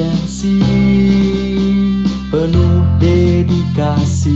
urgensi penuh dedikasi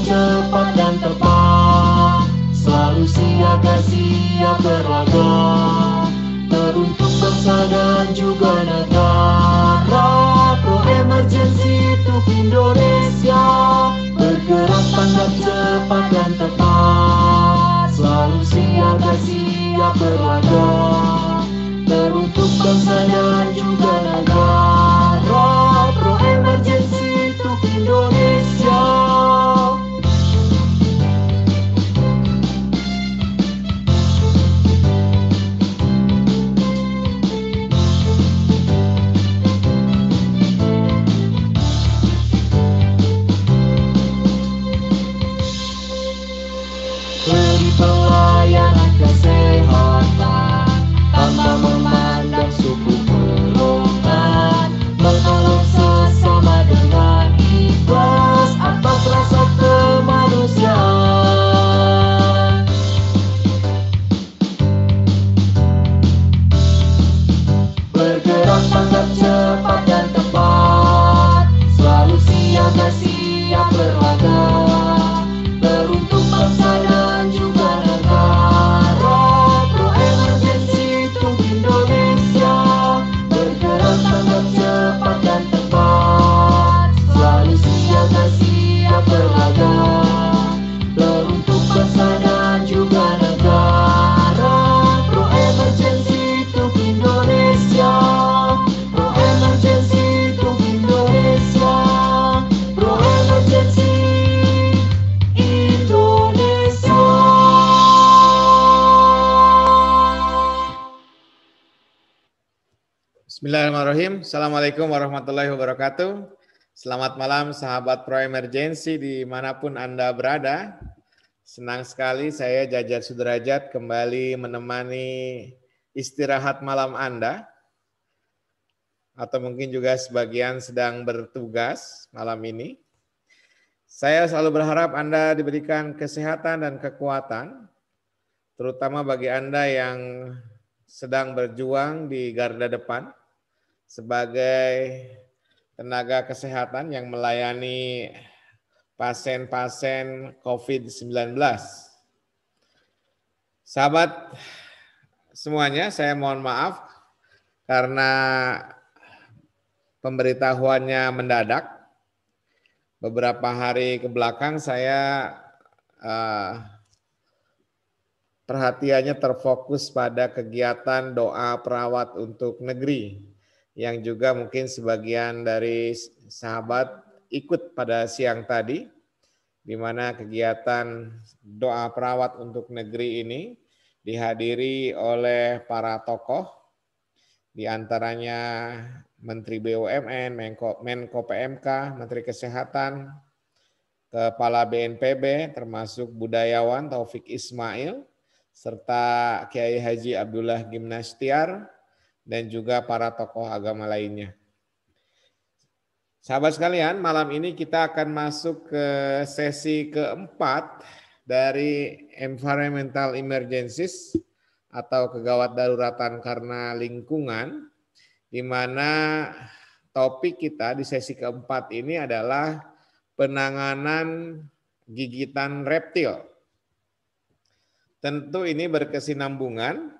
yang cepat dan tepat Selalu siaga siap berlaga Teruntuk bangsa dan juga negara Assalamualaikum warahmatullahi wabarakatuh. Selamat malam sahabat Pro Emergency dimanapun Anda berada. Senang sekali saya Jajar Sudrajat kembali menemani istirahat malam Anda. Atau mungkin juga sebagian sedang bertugas malam ini. Saya selalu berharap Anda diberikan kesehatan dan kekuatan, terutama bagi Anda yang sedang berjuang di garda depan sebagai tenaga kesehatan yang melayani pasien-pasien COVID-19. Sahabat semuanya, saya mohon maaf karena pemberitahuannya mendadak. Beberapa hari ke belakang saya uh, perhatiannya terfokus pada kegiatan doa perawat untuk negeri yang juga mungkin sebagian dari sahabat ikut pada siang tadi, di mana kegiatan doa perawat untuk negeri ini dihadiri oleh para tokoh, di antaranya Menteri BUMN, Menko, Menko PMK, Menteri Kesehatan, Kepala BNPB, termasuk budayawan Taufik Ismail, serta Kiai Haji Abdullah Gimnastiar, dan juga para tokoh agama lainnya. Sahabat sekalian, malam ini kita akan masuk ke sesi keempat dari Environmental Emergencies atau kegawat daruratan karena lingkungan, di mana topik kita di sesi keempat ini adalah penanganan gigitan reptil. Tentu ini berkesinambungan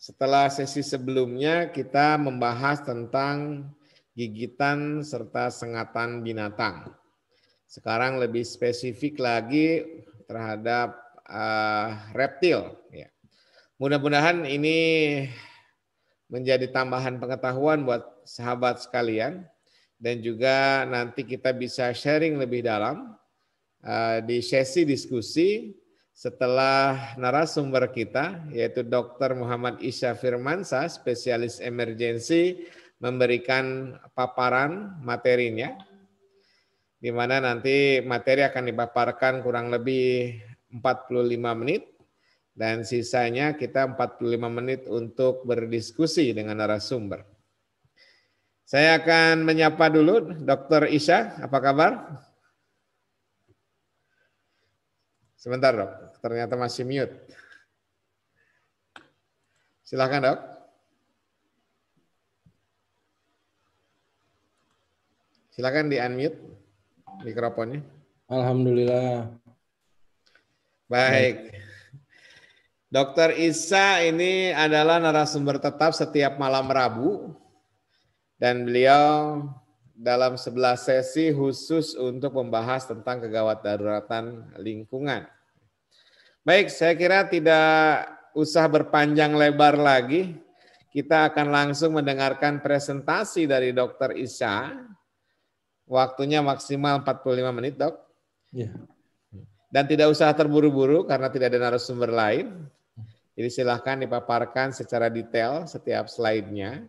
setelah sesi sebelumnya kita membahas tentang gigitan serta sengatan binatang. Sekarang lebih spesifik lagi terhadap uh, reptil. Ya. Mudah-mudahan ini menjadi tambahan pengetahuan buat sahabat sekalian dan juga nanti kita bisa sharing lebih dalam uh, di sesi diskusi setelah narasumber kita yaitu Dr. Muhammad Isya Firmansa, spesialis emergensi memberikan paparan materinya di mana nanti materi akan dipaparkan kurang lebih 45 menit dan sisanya kita 45 menit untuk berdiskusi dengan narasumber. Saya akan menyapa dulu Dr. Isya, apa kabar? Sebentar, Dok ternyata masih mute. Silahkan dok. Silahkan di unmute mikrofonnya. Alhamdulillah. Baik. Dokter Isa ini adalah narasumber tetap setiap malam Rabu dan beliau dalam sebelas sesi khusus untuk membahas tentang kegawat daruratan lingkungan. Baik, saya kira tidak usah berpanjang lebar lagi. Kita akan langsung mendengarkan presentasi dari Dr. Isha. Waktunya maksimal 45 menit, Dok. Ya. Dan tidak usah terburu-buru karena tidak ada narasumber lain. Jadi silahkan dipaparkan secara detail setiap slide-nya.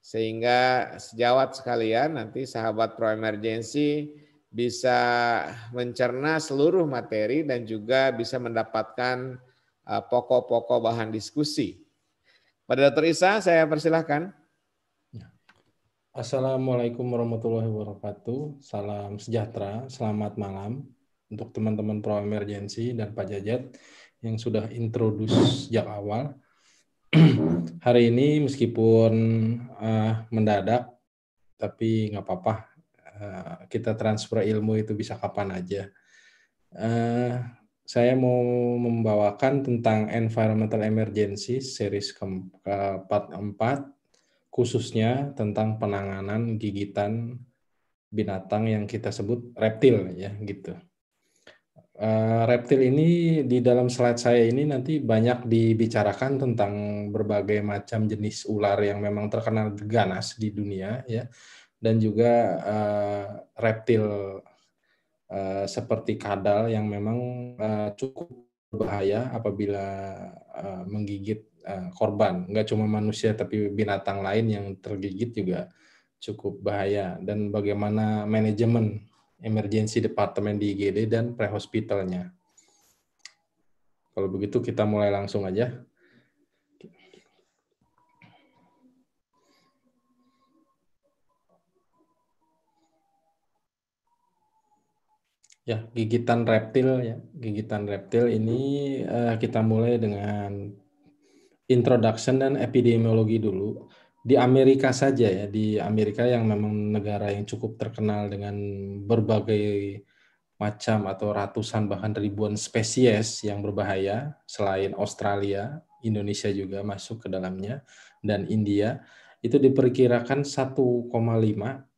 Sehingga sejawat sekalian nanti sahabat pro-emergency bisa mencerna seluruh materi dan juga bisa mendapatkan eh, pokok-pokok bahan diskusi. Pada Dr. Isa, saya persilahkan. Ya. Assalamualaikum warahmatullahi wabarakatuh. Salam sejahtera, selamat malam untuk teman-teman pro emergency dan Pak Jajat yang sudah introduce sejak awal. Hari ini meskipun uh, mendadak, tapi nggak apa-apa Eh, kita transfer ilmu itu bisa kapan aja. Uh, saya mau membawakan tentang environmental emergency series keempat khususnya tentang penanganan gigitan binatang yang kita sebut reptil ya gitu. Uh, reptil ini di dalam slide saya ini nanti banyak dibicarakan tentang berbagai macam jenis ular yang memang terkenal ganas di dunia ya dan juga uh, reptil uh, seperti kadal yang memang uh, cukup berbahaya apabila uh, menggigit uh, korban. Nggak cuma manusia tapi binatang lain yang tergigit juga cukup bahaya. Dan bagaimana manajemen emergency department di IGD dan pre-hospitalnya. Kalau begitu kita mulai langsung aja. Ya, gigitan reptil ya. Gigitan reptil ini uh, kita mulai dengan introduction dan epidemiologi dulu. Di Amerika saja ya, di Amerika yang memang negara yang cukup terkenal dengan berbagai macam atau ratusan bahkan ribuan spesies yang berbahaya selain Australia, Indonesia juga masuk ke dalamnya dan India itu diperkirakan 1,5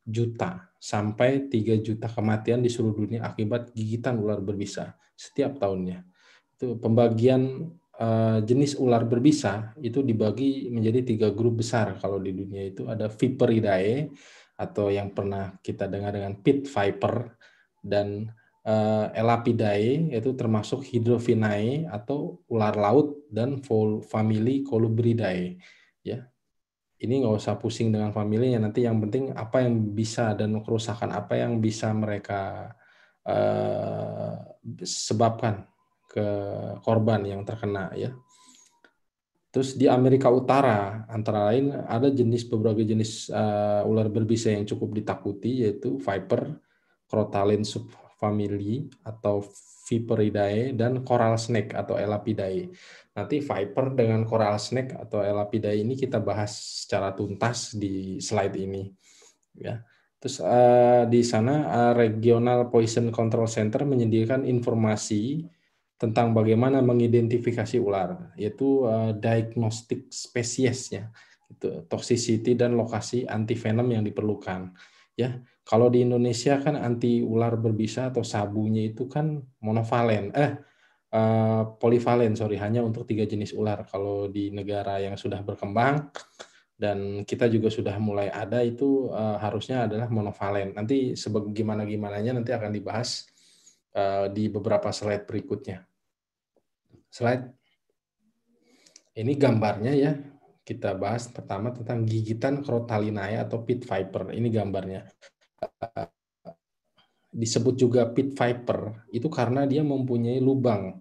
juta sampai 3 juta kematian di seluruh dunia akibat gigitan ular berbisa setiap tahunnya. Itu pembagian eh, jenis ular berbisa itu dibagi menjadi tiga grup besar kalau di dunia itu ada Viperidae atau yang pernah kita dengar dengan pit viper dan eh, Elapidae yaitu termasuk Hydrophinae atau ular laut dan family Colubridae ya ini nggak usah pusing dengan familinya nanti yang penting apa yang bisa dan kerusakan apa yang bisa mereka eh, sebabkan ke korban yang terkena ya terus di Amerika Utara antara lain ada jenis beberapa jenis uh, ular berbisa yang cukup ditakuti yaitu viper, crotalin sub family atau Viperidae dan coral snake atau Elapidae. Nanti viper dengan coral snake atau Elapidae ini kita bahas secara tuntas di slide ini. Ya. Terus uh, di sana uh, Regional Poison Control Center menyediakan informasi tentang bagaimana mengidentifikasi ular, yaitu uh, diagnostik spesiesnya, itu toxicity dan lokasi antivenom yang diperlukan ya kalau di Indonesia kan anti ular berbisa atau sabunya itu kan monovalen eh Uh, polivalen sorry hanya untuk tiga jenis ular kalau di negara yang sudah berkembang dan kita juga sudah mulai ada itu uh, harusnya adalah monovalen nanti sebagaimana gimananya nanti akan dibahas uh, di beberapa slide berikutnya slide ini gambarnya ya kita bahas pertama tentang gigitan Crotalinae atau pit viper. Ini gambarnya. Eh, disebut juga pit viper itu karena dia mempunyai lubang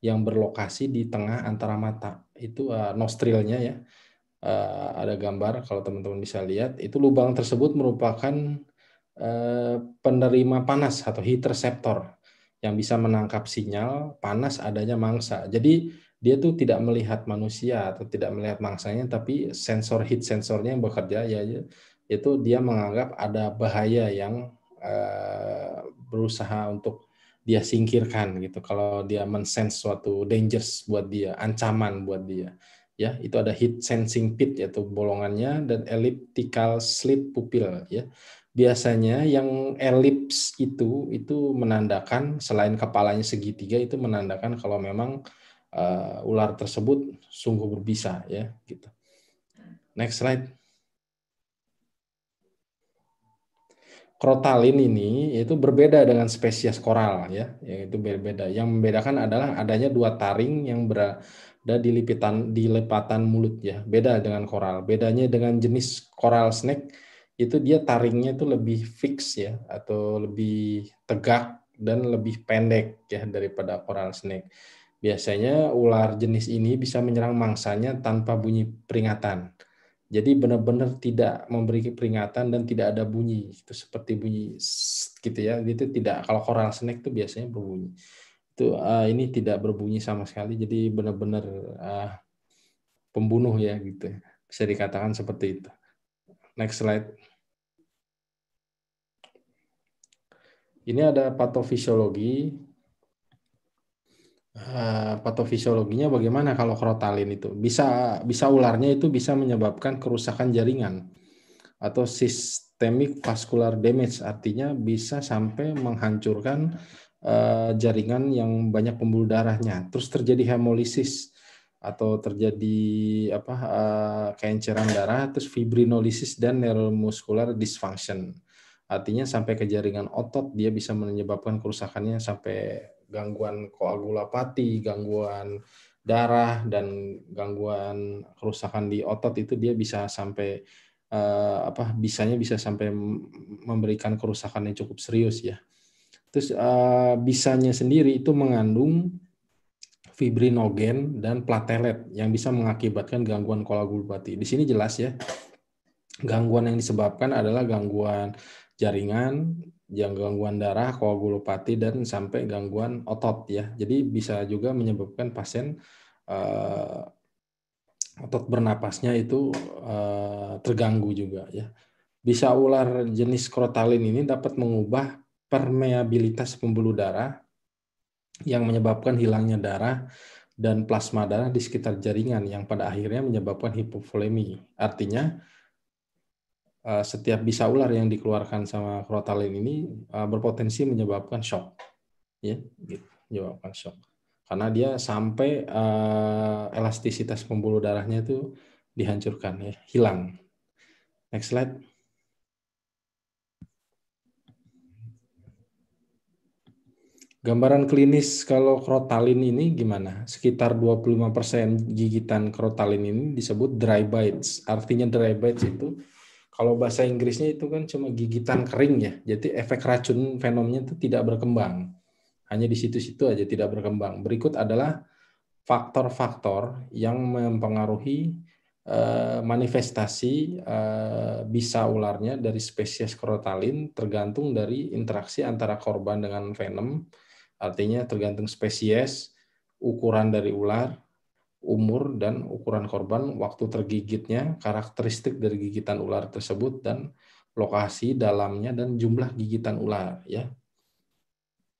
yang berlokasi di tengah antara mata. Itu eh, nostrilnya ya. Eh, ada gambar kalau teman-teman bisa lihat. Itu lubang tersebut merupakan penerima panas atau heat receptor yang bisa menangkap sinyal panas adanya mangsa. Jadi dia tuh tidak melihat manusia atau tidak melihat mangsanya tapi sensor heat sensornya yang bekerja ya, ya itu dia menganggap ada bahaya yang uh, berusaha untuk dia singkirkan gitu kalau dia mensense suatu dangers buat dia ancaman buat dia ya itu ada heat sensing pit yaitu bolongannya dan elliptical slit pupil ya biasanya yang ellipse itu itu menandakan selain kepalanya segitiga itu menandakan kalau memang uh, ular tersebut sungguh berbisa ya gitu. Next slide. Krotalin ini itu berbeda dengan spesies koral ya, yaitu berbeda. Yang membedakan adalah adanya dua taring yang berada di lipitan di lepatan mulut ya, beda dengan koral. Bedanya dengan jenis koral snake itu dia taringnya itu lebih fix ya atau lebih tegak dan lebih pendek ya daripada koral snake Biasanya ular jenis ini bisa menyerang mangsanya tanpa bunyi peringatan. Jadi benar-benar tidak memberi peringatan dan tidak ada bunyi. Itu seperti bunyi gitu ya. Itu tidak kalau coral snake itu biasanya berbunyi. Itu uh, ini tidak berbunyi sama sekali. Jadi benar-benar uh, pembunuh ya gitu. Bisa dikatakan seperti itu. Next slide. Ini ada patofisiologi Eh, patofisiologinya bagaimana kalau krotalin itu? Bisa bisa ularnya itu bisa menyebabkan kerusakan jaringan atau sistemik vascular damage artinya bisa sampai menghancurkan uh, jaringan yang banyak pembuluh darahnya. Terus terjadi hemolisis atau terjadi apa uh, keenceran darah terus fibrinolisis dan neuromuscular dysfunction. Artinya sampai ke jaringan otot dia bisa menyebabkan kerusakannya sampai gangguan koagulopati, gangguan darah dan gangguan kerusakan di otot itu dia bisa sampai uh, apa bisanya bisa sampai memberikan kerusakan yang cukup serius ya. Terus eh, bisanya sendiri itu mengandung fibrinogen dan platelet yang bisa mengakibatkan gangguan koagulopati. Di sini jelas ya. Gangguan yang disebabkan adalah gangguan jaringan, yang gangguan darah, koagulopati dan sampai gangguan otot ya. Jadi bisa juga menyebabkan pasien uh, otot bernapasnya itu uh, terganggu juga ya. Bisa ular jenis krotalin ini dapat mengubah permeabilitas pembuluh darah yang menyebabkan hilangnya darah dan plasma darah di sekitar jaringan yang pada akhirnya menyebabkan hipovolemi. Artinya Eh, setiap bisa ular yang dikeluarkan sama krotalin ini eh, berpotensi menyebabkan shock, ya, gitu, menyebabkan shock. Karena dia sampai uh, elastisitas pembuluh darahnya itu dihancurkan, ya, hilang. Next slide. Gambaran klinis kalau krotalin ini gimana? Sekitar 25% gigitan krotalin ini disebut dry bites. Artinya dry bites itu kalau bahasa Inggrisnya itu kan cuma gigitan kering ya. Jadi efek racun venomnya itu tidak berkembang. Hanya di situ-situ aja tidak berkembang. Berikut adalah faktor-faktor yang mempengaruhi eh, manifestasi eh, bisa ularnya dari spesies krotalin tergantung dari interaksi antara korban dengan venom. Artinya tergantung spesies, ukuran dari ular, umur dan ukuran korban, waktu tergigitnya, karakteristik dari gigitan ular tersebut dan lokasi dalamnya dan jumlah gigitan ular ya.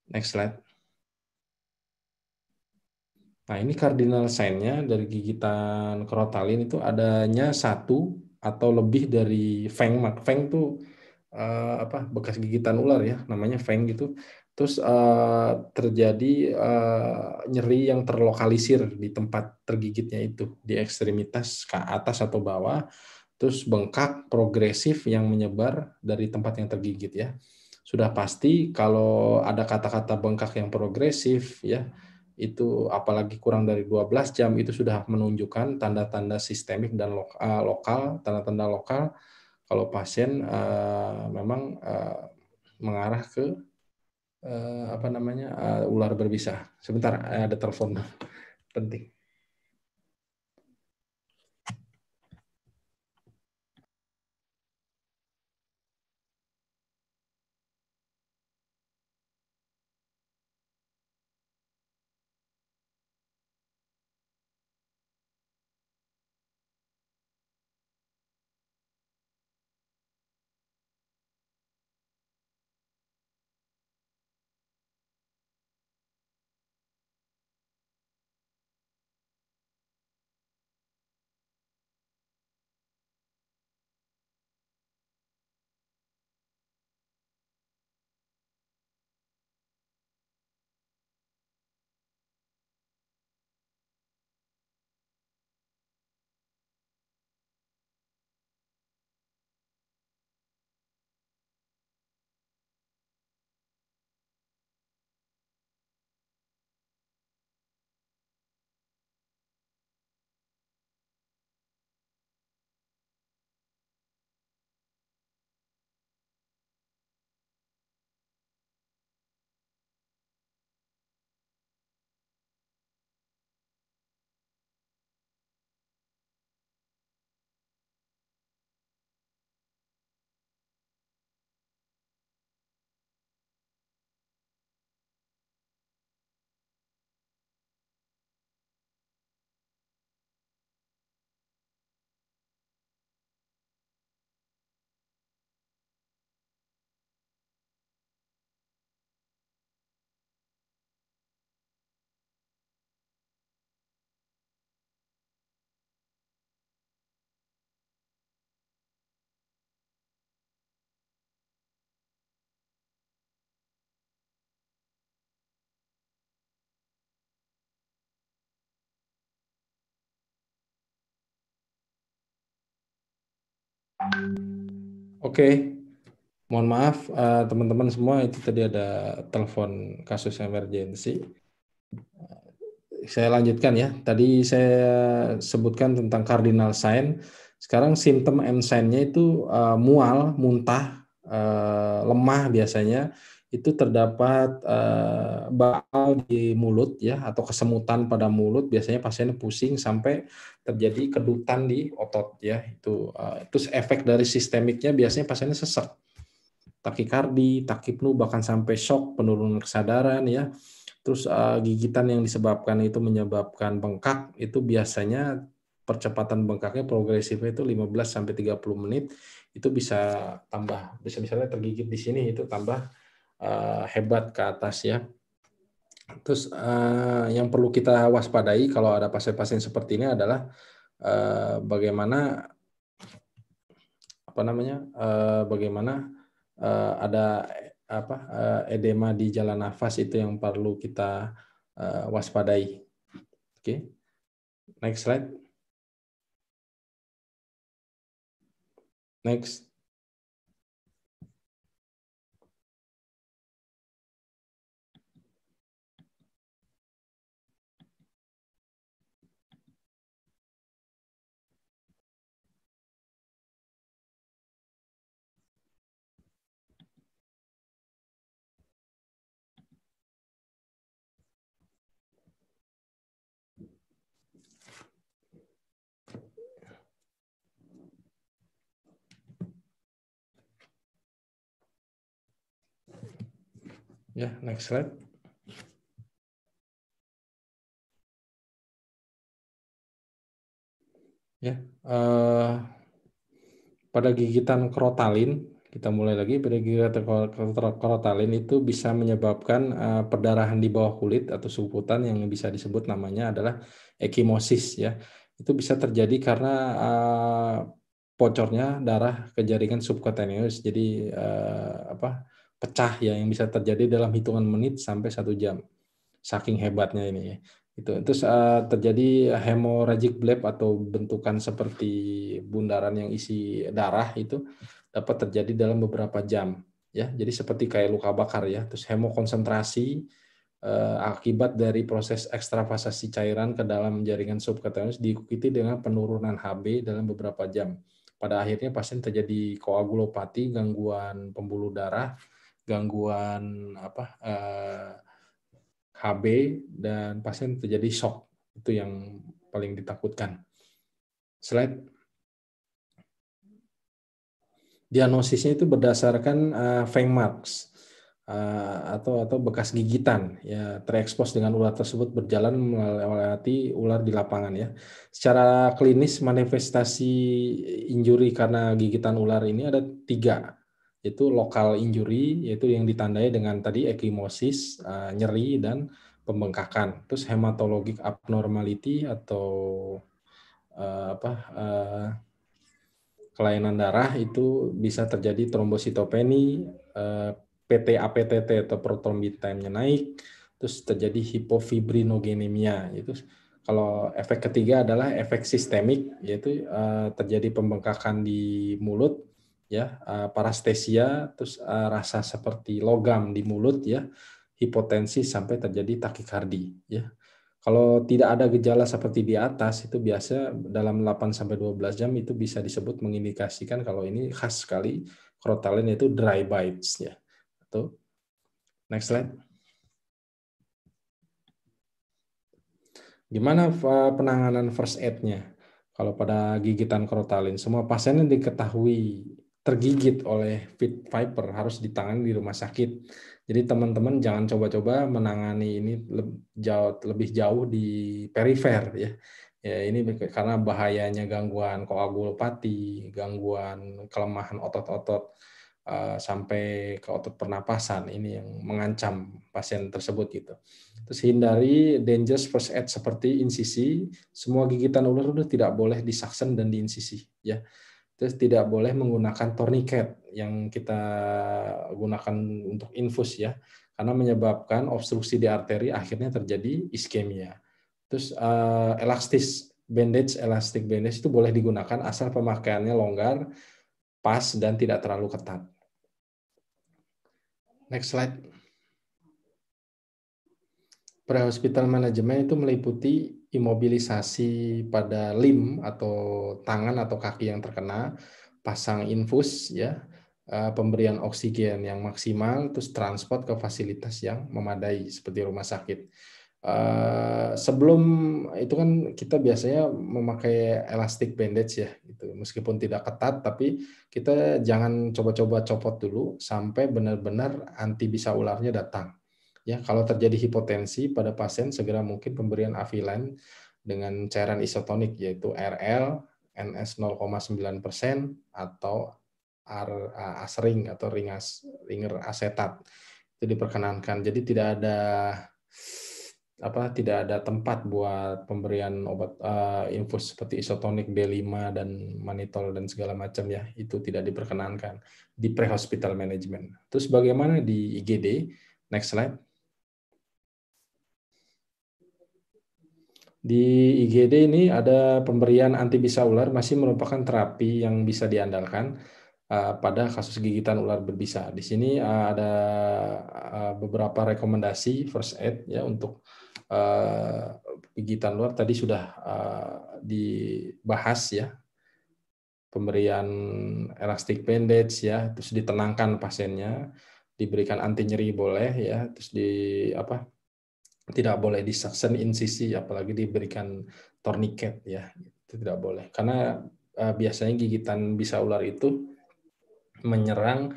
Next slide. Nah, ini cardinal sign-nya dari gigitan krotalin itu adanya satu atau lebih dari feng. Feng itu eh, apa bekas gigitan ular ya, namanya fang gitu terus uh, terjadi uh, nyeri yang terlokalisir di tempat tergigitnya itu di ekstremitas ke atas atau bawah terus bengkak progresif yang menyebar dari tempat yang tergigit ya sudah pasti kalau ada kata-kata bengkak yang progresif ya itu apalagi kurang dari 12 jam itu sudah menunjukkan tanda-tanda sistemik dan eh, lokal tanda-tanda lokal kalau pasien uh, memang uh, mengarah ke Eh, apa namanya eh, ular berbisa. Sebentar eh, ada telepon penting. Oke, okay. mohon maaf eh, teman-teman uh, semua itu tadi ada telepon kasus emergensi. Saya lanjutkan ya. Tadi saya sebutkan tentang cardinal sign. Sekarang simptom and sign-nya itu uh, mual, muntah, uh, lemah biasanya itu terdapat uh, eh, baal di mulut ya atau kesemutan pada mulut biasanya pasien pusing sampai terjadi kedutan di otot ya itu uh, terus efek dari sistemiknya biasanya pasiennya sesak takikardi takipnu bahkan sampai shock penurunan kesadaran ya terus uh, gigitan yang disebabkan itu menyebabkan bengkak itu biasanya percepatan bengkaknya progresifnya itu 15 sampai 30 menit itu bisa tambah bisa misalnya tergigit di sini itu tambah uh, hebat ke atas ya. Terus uh, yang perlu kita waspadai kalau ada pasien-pasien seperti ini adalah uh, bagaimana apa namanya uh, bagaimana uh, ada apa uh, edema di jalan nafas itu yang perlu kita uh, waspadai. Oke, okay. next slide. Next. Ya, yeah, next slide. Ya, uh, pada gigitan krotalin, kita mulai lagi. Pada gigitan krotalin itu bisa menyebabkan uh, perdarahan di bawah kulit atau suputan yang bisa disebut namanya adalah ekimosis. Ya, itu bisa terjadi karena uh, eh, pocornya darah ke jaringan subkutaneus. Jadi uh, apa? pecah ya yang bisa terjadi dalam hitungan menit sampai satu jam saking hebatnya ini ya. itu itu saat eh, terjadi hemorrhagic bleb atau bentukan seperti bundaran yang isi darah itu dapat terjadi dalam beberapa jam ya jadi seperti kayak luka bakar ya terus hemokonsentrasi eh, akibat dari proses ekstravasasi cairan ke dalam jaringan subkutaneus diikuti dengan penurunan HB dalam beberapa jam pada akhirnya pasien terjadi koagulopati gangguan pembuluh darah gangguan apa eh, HB dan pasien terjadi shock itu yang paling ditakutkan. Slide. Diagnosisnya itu berdasarkan uh, eh, fang marks uh, atau atau bekas gigitan ya terekspos dengan ular tersebut berjalan melewati ular di lapangan ya. Secara klinis manifestasi injuri karena gigitan ular ini ada tiga itu lokal injury yaitu yang ditandai dengan tadi ekimosis eh, nyeri dan pembengkakan terus hematologic abnormality atau eh, apa eh, kelainan darah itu bisa terjadi trombositopeni PT PTAPTT atau protrombin time-nya naik terus terjadi hipofibrinogenemia itu kalau efek ketiga adalah efek sistemik yaitu terjadi pembengkakan di mulut ya uh, eh, parastesia terus uh, rasa seperti logam di mulut ya hipotensi sampai terjadi takikardi ya kalau tidak ada gejala seperti di atas itu biasa dalam 8 sampai 12 jam itu bisa disebut mengindikasikan kalau ini khas sekali krotalin itu dry bites ya atau next slide gimana eh, penanganan first aid-nya kalau pada gigitan krotalin semua pasien yang diketahui tergigit oleh pit viper harus ditangani di rumah sakit. Jadi teman-teman jangan coba-coba menangani ini jauh, lebih jauh di perifer ya. Ya ini karena bahayanya gangguan koagulopati, gangguan kelemahan otot-otot eh, sampai ke otot pernapasan ini yang mengancam pasien tersebut gitu. Terus hindari dangerous first aid seperti insisi, semua gigitan ular itu tidak boleh disaksen dan diinsisi ya Terus tidak boleh menggunakan tourniquet yang kita gunakan untuk infus ya, karena menyebabkan obstruksi di arteri akhirnya terjadi iskemia. Terus uh, elastis bandage, elastic bandage itu boleh digunakan asal pemakaiannya longgar, pas dan tidak terlalu ketat. Next slide. Pre-hospital manajemen itu meliputi imobilisasi pada lim atau tangan atau kaki yang terkena, pasang infus ya, eh, pemberian oksigen yang maksimal, terus transport ke fasilitas yang memadai seperti rumah sakit. Eh, sebelum itu kan kita biasanya memakai elastic bandage ya, gitu. Meskipun tidak ketat, tapi kita jangan coba-coba copot dulu sampai benar-benar anti bisa ularnya datang Ya, kalau terjadi hipotensi pada pasien segera mungkin pemberian avilan dengan cairan isotonik yaitu RL NS 0,9% atau R asring atau ringas ringer asetat itu diperkenankan. Jadi tidak ada apa tidak ada tempat buat pemberian obat uh, infus seperti isotonik b 5 dan manitol dan segala macam ya itu tidak diperkenankan di pre-hospital management. Terus bagaimana di IGD? Next slide. Di IGD ini ada pemberian antibisa ular masih merupakan terapi yang bisa diandalkan eh, pada kasus gigitan ular berbisa. Di sini eh, ada eh, beberapa rekomendasi first aid ya untuk gigitan ular tadi sudah dibahas ya pemberian elastik bandage ya terus ditenangkan pasiennya diberikan anti nyeri boleh ya terus di apa tidak boleh di insisi apalagi diberikan tourniquet ya itu tidak boleh karena uh, biasanya gigitan bisa ular itu menyerang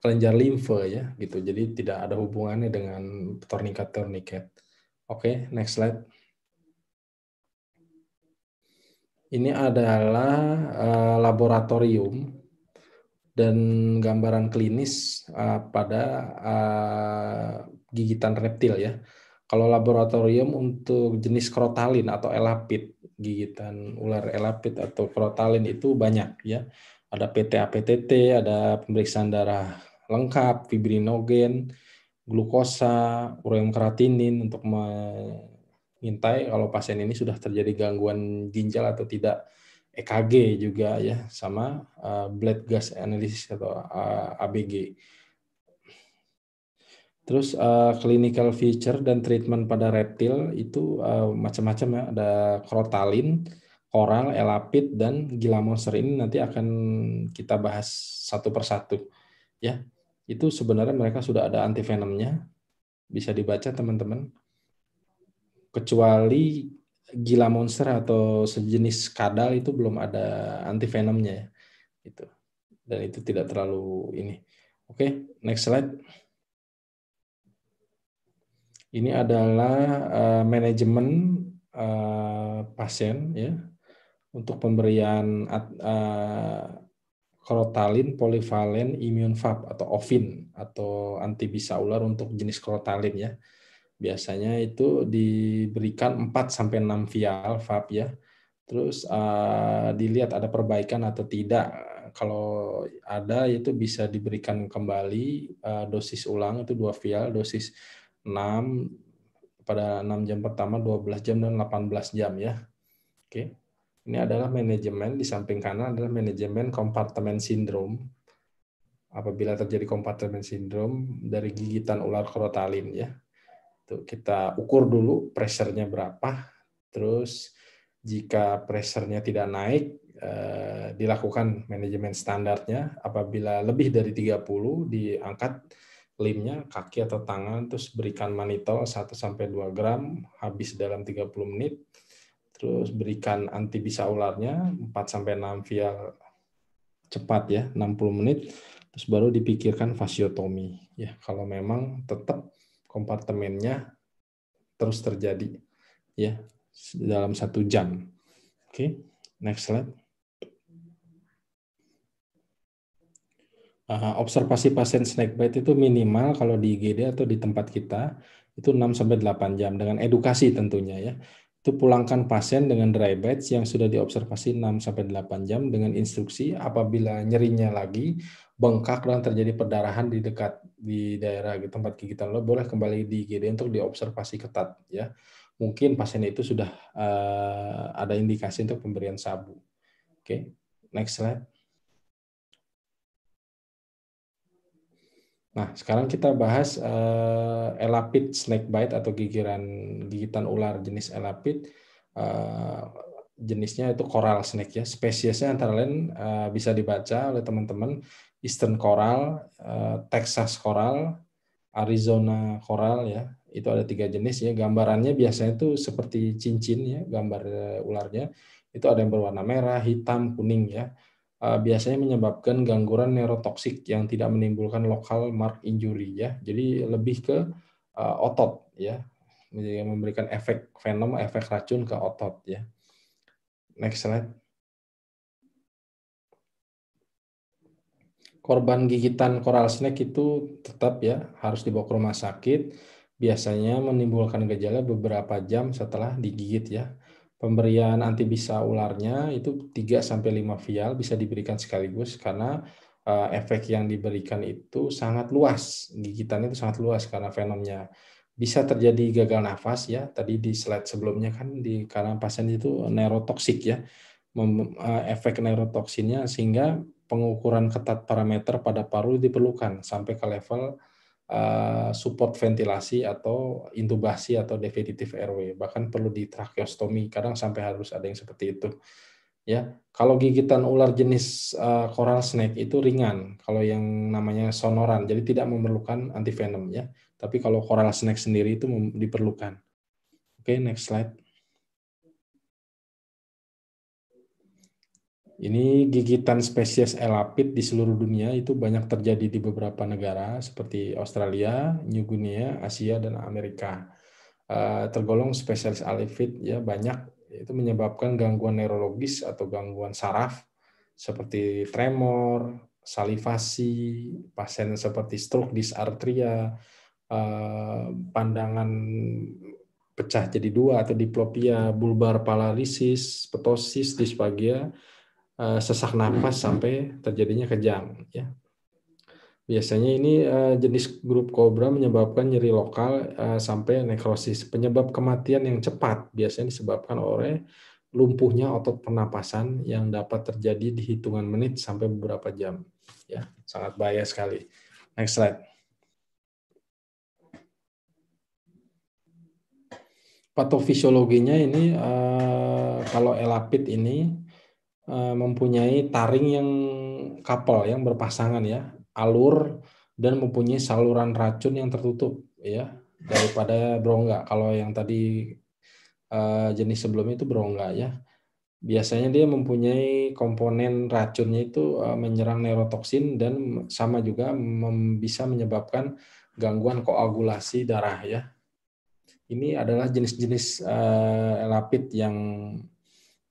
kelenjar limfe ya gitu jadi tidak ada hubungannya dengan tourniquet torniket oke okay, next slide ini adalah uh, laboratorium dan gambaran klinis uh, pada uh, gigitan reptil ya kalau laboratorium untuk jenis krotalin atau elapid, gigitan ular elapid atau krotalin itu banyak ya. Ada PT-APTT, ada pemeriksaan darah lengkap, fibrinogen, glukosa, ureum keratinin untuk mengintai kalau pasien ini sudah terjadi gangguan ginjal atau tidak. EKG juga ya sama uh, blood gas analysis atau uh, eh, ABG. Terus uh, clinical feature dan treatment pada reptil itu uh, macam-macam ya, ada krotalin, koral, elapid dan gila monster ini nanti akan kita bahas satu persatu. Ya, itu sebenarnya mereka sudah ada antivenomnya, bisa dibaca teman-teman. Kecuali gila monster atau sejenis kadal itu belum ada antivenomnya ya. Itu. Dan itu tidak terlalu ini. Oke, okay, next slide. Ini adalah eh, manajemen eh, pasien ya untuk pemberian uh, krotalin polivalen imunfab atau ovin atau antibisa ular untuk jenis krotalin ya. Biasanya itu diberikan 4 sampai enam vial fab ya. Terus dilihat ada perbaikan atau tidak kalau ada itu bisa diberikan kembali dosis ulang itu dua vial dosis 6 pada 6 jam pertama 12 jam dan 18 jam ya. Oke. Ini adalah manajemen di samping kanan adalah manajemen kompartemen sindrom. Apabila terjadi kompartemen sindrom dari gigitan ular krotalin ya. Tuh, kita ukur dulu pressure berapa. Terus jika pressure tidak naik eh, dilakukan manajemen standarnya. Apabila lebih dari 30 diangkat limnya kaki atau tangan terus berikan manitol 1 sampai 2 gram habis dalam 30 menit terus berikan anti bisa ularnya 4 sampai 6 vial cepat ya 60 menit terus baru dipikirkan fasiotomi ya kalau memang tetap kompartemennya terus terjadi ya dalam satu jam oke okay, next slide observasi pasien snake bite itu minimal kalau di IGD atau di tempat kita itu 6 sampai 8 jam dengan edukasi tentunya ya. Itu pulangkan pasien dengan dry bites yang sudah diobservasi 6 sampai 8 jam dengan instruksi apabila nyerinya lagi bengkak dan terjadi perdarahan di dekat di daerah di tempat gigitan lo boleh kembali di IGD untuk diobservasi ketat ya. Mungkin pasien itu sudah uh, ada indikasi untuk pemberian sabu. Oke, okay. next slide. Nah, sekarang kita bahas uh, elapid snake bite atau gigiran gigitan ular jenis elapid. Uh, jenisnya itu coral snake ya. Spesiesnya antara lain uh, bisa dibaca oleh teman-teman Eastern coral, uh, Texas coral, Arizona coral ya. Itu ada tiga jenis ya. Gambarannya biasanya itu seperti cincin ya, gambar ularnya. Itu ada yang berwarna merah, hitam, kuning ya Eh, biasanya menyebabkan gangguan neurotoksik yang tidak menimbulkan lokal mark injury ya. Jadi lebih ke uh, otot ya, memberikan efek venom, efek racun ke otot ya. Next slide. Korban gigitan koral snake itu tetap ya harus dibawa ke rumah sakit. Biasanya menimbulkan gejala beberapa jam setelah digigit ya. Pemberian anti bisa ularnya itu 3 sampai lima vial bisa diberikan sekaligus karena eh, efek yang diberikan itu sangat luas. Gigitannya itu sangat luas karena venomnya bisa terjadi gagal nafas ya. Tadi di slide sebelumnya kan di karena pasien itu neurotoksik ya. Eh, efek neurotoksinnya sehingga pengukuran ketat parameter pada paru diperlukan sampai ke level Eh, support ventilasi atau intubasi atau definitive airway bahkan perlu di tracheostomy kadang sampai harus ada yang seperti itu ya kalau gigitan ular jenis uh, coral snake itu ringan kalau yang namanya sonoran jadi tidak memerlukan antivenom ya tapi kalau coral snake sendiri itu diperlukan oke okay, next slide Ini gigitan spesies elapid di seluruh dunia itu banyak terjadi di beberapa negara seperti Australia, New Guinea, Asia dan Amerika. Eh, tergolong spesies elapid ya banyak itu menyebabkan gangguan neurologis atau gangguan saraf seperti tremor, salivasi, pasien seperti stroke disartria, eh, pandangan pecah jadi dua atau diplopia, bulbar paralisis, petosis, disfagia, Eh, sesak nafas sampai terjadinya kejang ya. Biasanya ini eh, jenis grup kobra menyebabkan nyeri lokal eh, sampai nekrosis. Penyebab kematian yang cepat biasanya disebabkan oleh lumpuhnya otot pernapasan yang dapat terjadi di hitungan menit sampai beberapa jam. Ya, sangat bahaya sekali. Next slide. Patofisiologinya ini kalau elapid ini Eh, mempunyai taring yang kapal yang berpasangan ya, alur dan mempunyai saluran racun yang tertutup ya daripada brongga Kalau yang tadi eh, jenis sebelumnya itu brongga ya. Biasanya dia mempunyai komponen racunnya itu eh, menyerang neurotoksin dan sama juga bisa menyebabkan gangguan koagulasi darah ya. Ini adalah jenis-jenis lapid yang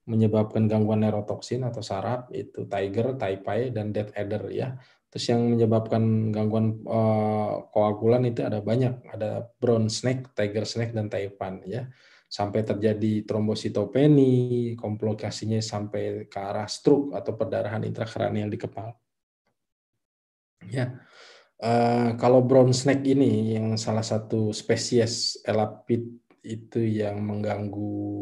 menyebabkan gangguan neurotoksin atau saraf itu tiger, taipei dan dead adder ya. Terus yang menyebabkan gangguan uh, koagulan itu ada banyak, ada brown snake, tiger snake, dan taipan ya. Sampai terjadi trombositopeni, komplikasinya sampai ke arah stroke atau perdarahan intrakranial di kepala. Ya. Uh, kalau brown snake ini yang salah satu spesies elapid itu yang mengganggu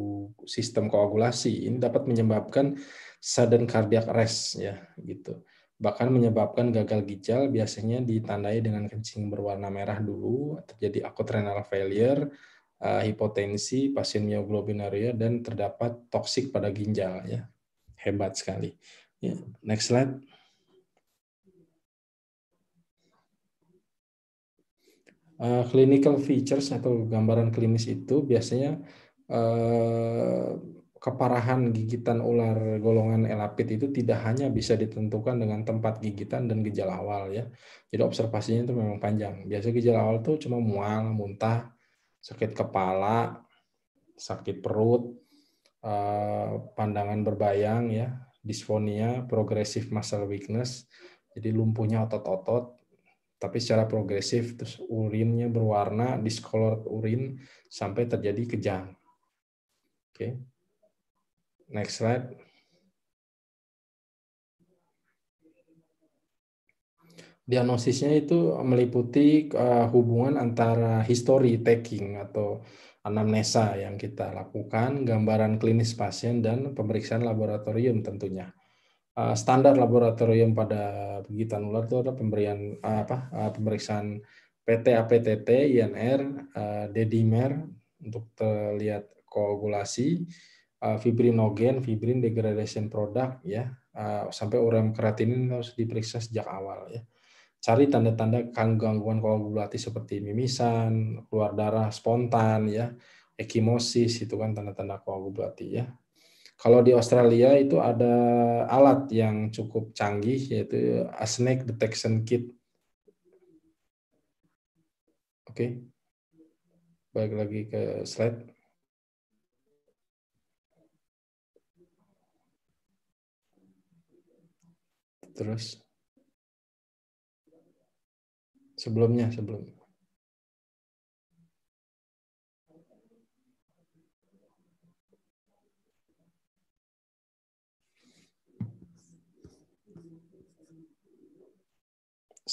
sistem koagulasi ini dapat menyebabkan sudden cardiac arrest ya gitu bahkan menyebabkan gagal ginjal biasanya ditandai dengan kencing berwarna merah dulu terjadi akut renal failure uh, hipotensi pasien mioglobinuria dan terdapat toksik pada ginjal ya hebat sekali ya next slide Eh, clinical features atau gambaran klinis itu biasanya eh, keparahan gigitan ular golongan elapid itu tidak hanya bisa ditentukan dengan tempat gigitan dan gejala awal ya. Jadi observasinya itu memang panjang. biasa gejala awal tuh cuma mual, muntah, sakit kepala, sakit perut, eh, pandangan berbayang ya, disfonia, progresif muscle weakness, jadi lumpuhnya otot-otot, tapi secara progresif terus urinnya berwarna discolored urin sampai terjadi kejang. Oke. Okay. Next slide. Diagnosisnya itu meliputi eh, hubungan antara history taking atau anamnesa yang kita lakukan, gambaran klinis pasien dan pemeriksaan laboratorium tentunya. Eh, standar laboratorium pada gigitan ular itu ada pemberian eh, apa eh, pemeriksaan PT APTT, INR, dedimer untuk terlihat koagulasi, fibrinogen, fibrin degradation product ya, sampai urem kreatinin harus diperiksa sejak awal ya. Cari tanda-tanda gangguan koagulasi seperti mimisan, keluar darah spontan ya, ekimosis itu kan tanda-tanda koagulasi ya. Kalau di Australia itu ada alat yang cukup canggih yaitu a snake detection kit. Oke. Okay. Balik lagi ke slide. Terus sebelumnya sebelumnya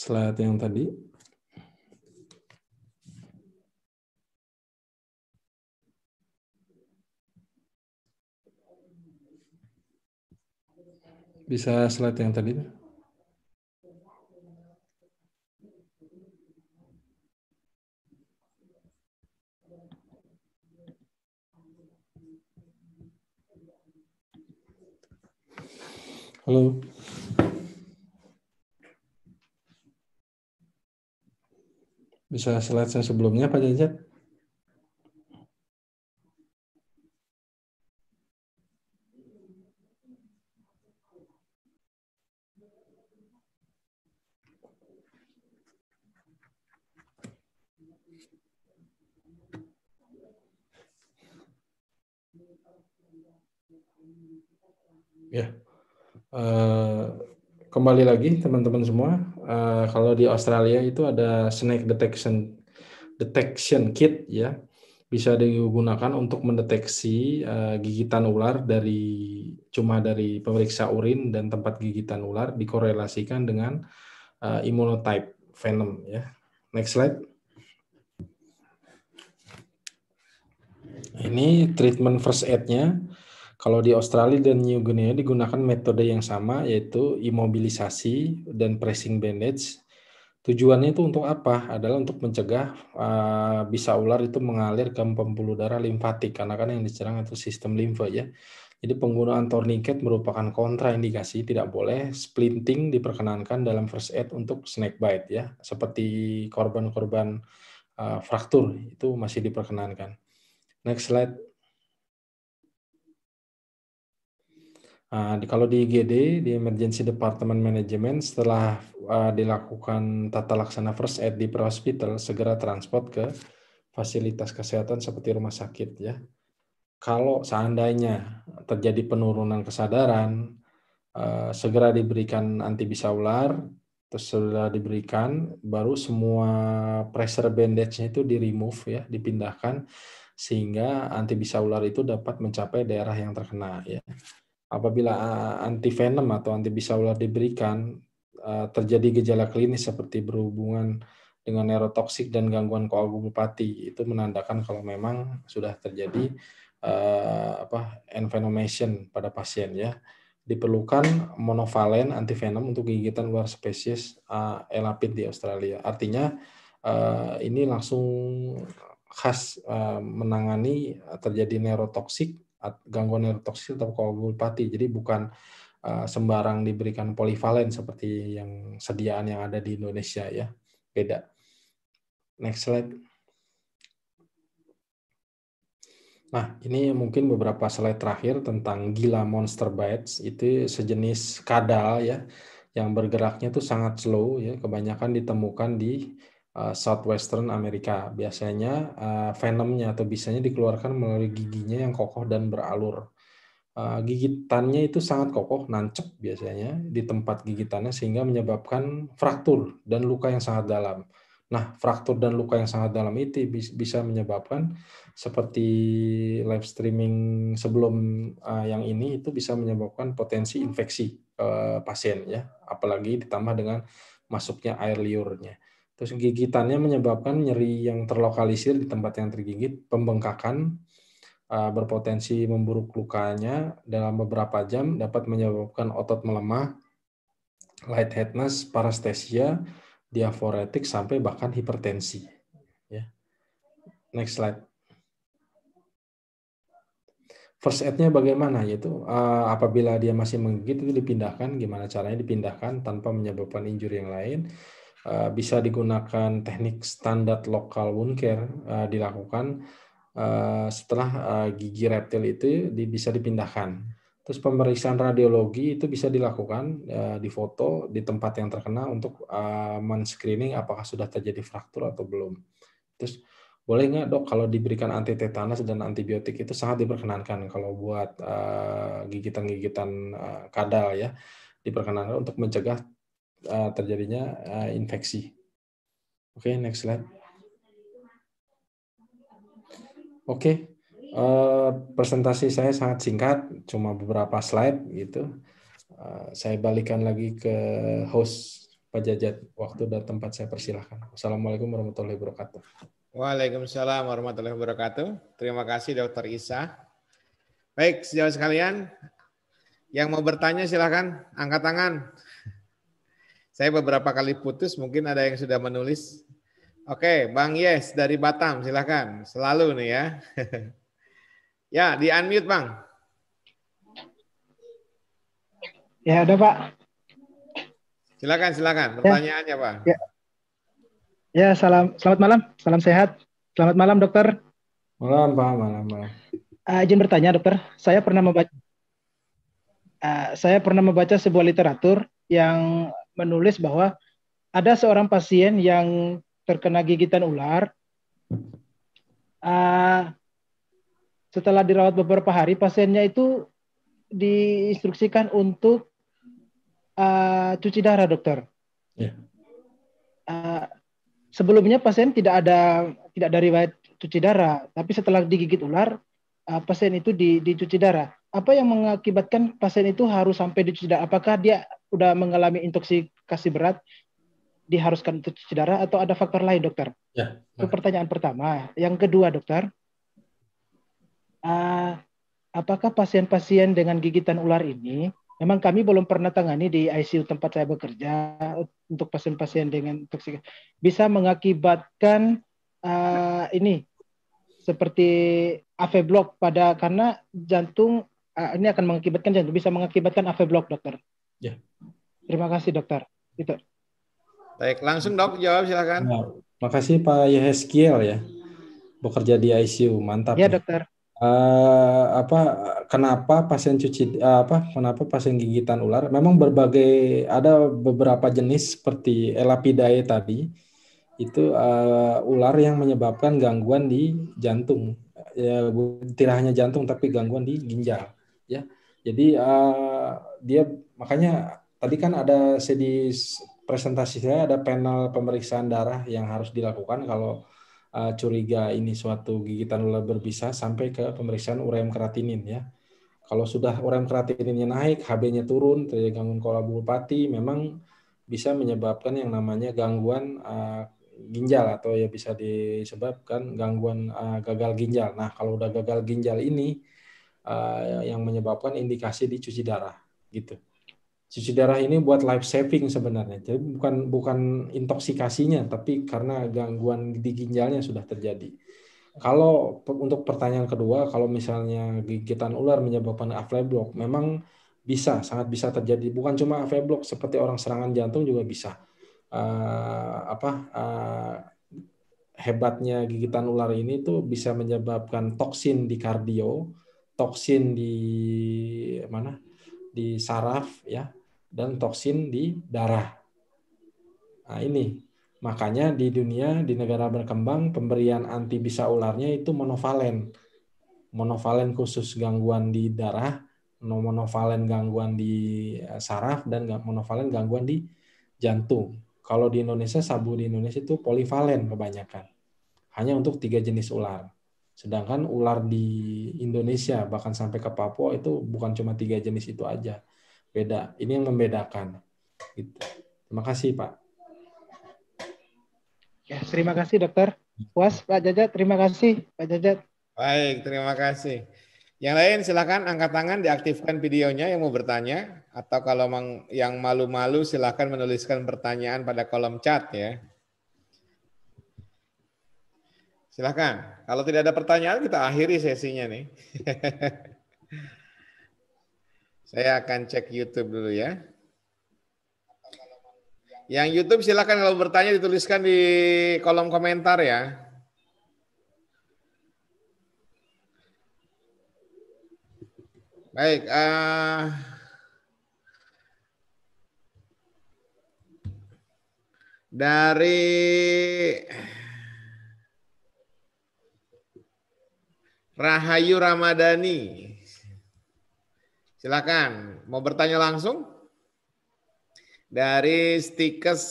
slide yang tadi. Bisa slide yang tadi. Halo. Bisa slide yang sebelumnya Pak jajat Ya, eh, kembali lagi teman-teman semua, uh, kalau di Australia itu ada snake detection detection kit ya, bisa digunakan untuk mendeteksi uh, gigitan ular dari cuma dari pemeriksa urin dan tempat gigitan ular dikorelasikan dengan uh, immunotype venom ya. Next slide. Ini treatment first aid-nya kalau di Australia dan New Guinea digunakan metode yang sama yaitu imobilisasi dan pressing bandage. Tujuannya itu untuk apa? Adalah untuk mencegah uh, bisa ular itu mengalir ke pembuluh darah limfatik karena kan yang diserang itu sistem limfa ya. Jadi penggunaan tourniquet merupakan kontraindikasi, tidak boleh splinting diperkenankan dalam first aid untuk snake bite ya, seperti korban-korban uh, fraktur itu masih diperkenankan. Next slide. Ah, kalau di IGD, di Emergency Department Management, setelah uh, dilakukan tata laksana first aid di pre-hospital, segera transport ke fasilitas kesehatan seperti rumah sakit ya. Kalau seandainya terjadi penurunan kesadaran, uh, segera diberikan antibisa ular, terus sudah diberikan, baru semua pressure bandage-nya itu di remove ya, dipindahkan sehingga antibisa ular itu dapat mencapai daerah yang terkena ya. Apabila eh, anti venom atau antibisa ular diberikan, eh, terjadi gejala klinis seperti berhubungan dengan neurotoksik dan gangguan koagulopati. Itu menandakan kalau memang sudah terjadi eh, apa envenomation pada pasien ya. Diperlukan monovalen antivenom untuk gigitan luar spesies elapid di Australia. Artinya ini langsung khas menangani terjadi neurotoksik gangguan neurotoksik atau koagulopati. Jadi bukan eh, sembarang diberikan polivalen seperti yang sediaan yang ada di Indonesia ya. Beda. Next slide. Nah, ini mungkin beberapa slide terakhir tentang gila monster bites. Itu sejenis kadal ya yang bergeraknya itu sangat slow ya, kebanyakan ditemukan di Eh, southwestern Amerika. Biasanya eh, venomnya atau bisanya dikeluarkan melalui giginya yang kokoh dan beralur. Eh, gigitannya itu sangat kokoh, nancep biasanya di tempat gigitannya sehingga menyebabkan fraktur dan luka yang sangat dalam. Nah, fraktur dan luka yang sangat dalam itu bisa menyebabkan seperti live streaming sebelum yang ini itu bisa menyebabkan potensi infeksi uh, pasien ya, apalagi ditambah dengan masuknya air liurnya. Terus gigitannya menyebabkan nyeri yang terlokalisir di tempat yang tergigit, pembengkakan, eh, berpotensi memburuk lukanya dalam beberapa jam dapat menyebabkan otot melemah, lightheadedness, parastesia, diaforetik sampai bahkan hipertensi. Ya. Next slide. First aid-nya bagaimana? Yaitu eh, apabila dia masih menggigit itu dipindahkan, gimana caranya dipindahkan tanpa menyebabkan injury yang lain Eh, bisa digunakan teknik standar lokal wound care uh, eh, dilakukan uh, setelah uh, gigi reptil itu di, bisa dipindahkan. Terus pemeriksaan radiologi itu bisa dilakukan uh, di foto di tempat yang terkena untuk uh, men-screening apakah sudah terjadi fraktur atau belum. Terus boleh nggak dok kalau diberikan anti tetanus dan antibiotik itu sangat diperkenankan kalau buat gigitan-gigitan uh, uh, kadal ya diperkenankan untuk mencegah Eh, terjadinya eh, infeksi. Oke, okay, next slide. Oke, okay. uh, eh, presentasi saya sangat singkat, cuma beberapa slide gitu. Uh, saya balikan lagi ke host Pak Jajat, waktu dan tempat saya persilahkan. Assalamualaikum warahmatullahi wabarakatuh. Waalaikumsalam warahmatullahi wabarakatuh. Terima kasih Dokter Isa. Baik, sejauh sekalian, yang mau bertanya silahkan angkat tangan. Saya beberapa kali putus, mungkin ada yang sudah menulis. Oke, Bang Yes dari Batam, silahkan. Selalu nih ya. ya, di unmute Bang. Ya, ada Pak. Silakan, silakan. Ya. Pertanyaannya Pak. Ya. ya, salam, selamat malam, salam sehat. Selamat malam dokter. Malam Pak, malam, malam. Uh, izin bertanya dokter, saya pernah membaca uh, saya pernah membaca sebuah literatur yang menulis bahwa ada seorang pasien yang terkena gigitan ular. Uh, setelah dirawat beberapa hari, pasiennya itu diinstruksikan untuk uh, cuci darah, dokter. Yeah. Ya. Uh, sebelumnya pasien tidak ada tidak dari cuci darah, tapi setelah digigit ular, uh, pasien itu di, dicuci darah. Apa yang mengakibatkan pasien itu harus sampai dicuci darah? Apakah dia sudah mengalami intoksikasi berat, diharuskan untuk cuci darah, atau ada faktor lain, dokter? Ya. Itu ya. pertanyaan pertama. Yang kedua, dokter, uh, apakah pasien-pasien dengan gigitan ular ini Memang kami belum pernah tangani di ICU tempat saya bekerja untuk pasien-pasien dengan intoksikasi bisa mengakibatkan uh, ini seperti AV block pada karena jantung ah, ini akan mengakibatkan jantung bisa mengakibatkan AV block dokter. Ya. Terima kasih dokter. Itu. Baik, langsung dok jawab silakan. Nah, makasih Pak Yeskiel ya. Bekerja di ICU, mantap. Ya, ya. dokter. Uh, apa kenapa pasien cuci uh, apa kenapa pasien gigitan ular memang berbagai ada beberapa jenis seperti elapidae tadi itu uh, ular yang menyebabkan gangguan di jantung ya tidak hanya jantung tapi gangguan di ginjal ya jadi uh, dia makanya tadi kan ada sedih presentasi saya ada panel pemeriksaan darah yang harus dilakukan kalau uh, curiga ini suatu gigitan ular berbisa sampai ke pemeriksaan urem keratinin ya kalau sudah urem keratininnya naik HB-nya turun terjadi gangguan kolaborpati memang bisa menyebabkan yang namanya gangguan uh, ginjal atau ya bisa disebabkan gangguan uh, gagal ginjal. Nah, kalau udah gagal ginjal ini uh, yang menyebabkan indikasi di cuci darah gitu. Cuci darah ini buat life saving sebenarnya. Jadi bukan bukan intoksikasinya tapi karena gangguan di ginjalnya sudah terjadi. Kalau untuk pertanyaan kedua, kalau misalnya gigitan ular menyebabkan afleblok, memang bisa, sangat bisa terjadi. Bukan cuma afleblok, seperti orang serangan jantung juga bisa Eh, apa uh, hebatnya gigitan ular ini tuh bisa menyebabkan toksin di kardio, toksin di mana? di saraf ya dan toksin di darah. Nah, ini makanya di dunia di negara berkembang pemberian anti bisa ularnya itu monovalen. Monovalen khusus gangguan di darah, monovalen gangguan di eh, saraf dan monovalen gangguan di jantung. Kalau di Indonesia sabu di Indonesia itu polivalen kebanyakan. Hanya untuk tiga jenis ular. Sedangkan ular di Indonesia bahkan sampai ke Papua itu bukan cuma tiga jenis itu aja. Beda. Ini yang membedakan. Gitu. Terima kasih, Pak. Ya, terima kasih, Dokter. Puas, Pak Jajat. Terima kasih, Pak Jajat. Baik, terima kasih. Yang lain silahkan angkat tangan, diaktifkan videonya yang mau bertanya. Atau kalau yang malu-malu silahkan menuliskan pertanyaan pada kolom chat ya. Silahkan. Kalau tidak ada pertanyaan kita akhiri sesinya nih. Saya akan cek YouTube dulu ya. Yang YouTube silahkan kalau bertanya dituliskan di kolom komentar ya. Baik. Uh, dari Rahayu Ramadhani. Silakan, mau bertanya langsung? Dari Stikes,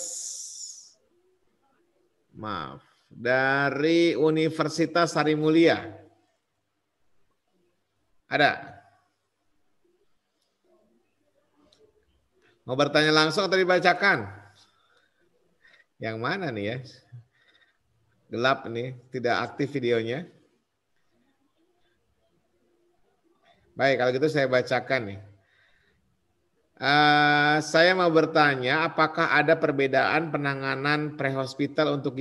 maaf, dari Universitas Sarimulia Mulia. Ada? Mau bertanya langsung atau dibacakan? Yang mana nih ya? Gelap nih, tidak aktif videonya. Baik, kalau gitu saya bacakan nih. Uh, saya mau bertanya, apakah ada perbedaan penanganan prehospital untuk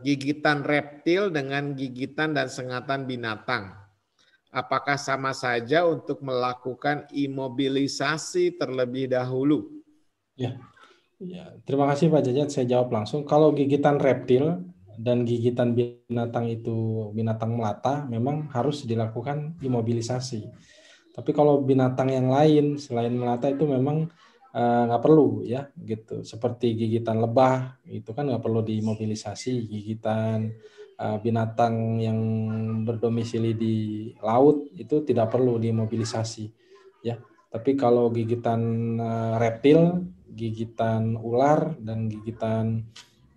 gigitan reptil dengan gigitan dan sengatan binatang? Apakah sama saja untuk melakukan imobilisasi terlebih dahulu? Ya. ya, terima kasih Pak Jajat. Saya jawab langsung. Kalau gigitan reptil dan gigitan binatang itu binatang melata, memang harus dilakukan imobilisasi. Tapi kalau binatang yang lain selain melata itu memang eh, nggak uh, perlu ya gitu. Seperti gigitan lebah itu kan nggak perlu dimobilisasi. Gigitan uh, binatang yang berdomisili di laut itu tidak perlu dimobilisasi ya. Tapi kalau gigitan eh, reptil gigitan ular dan gigitan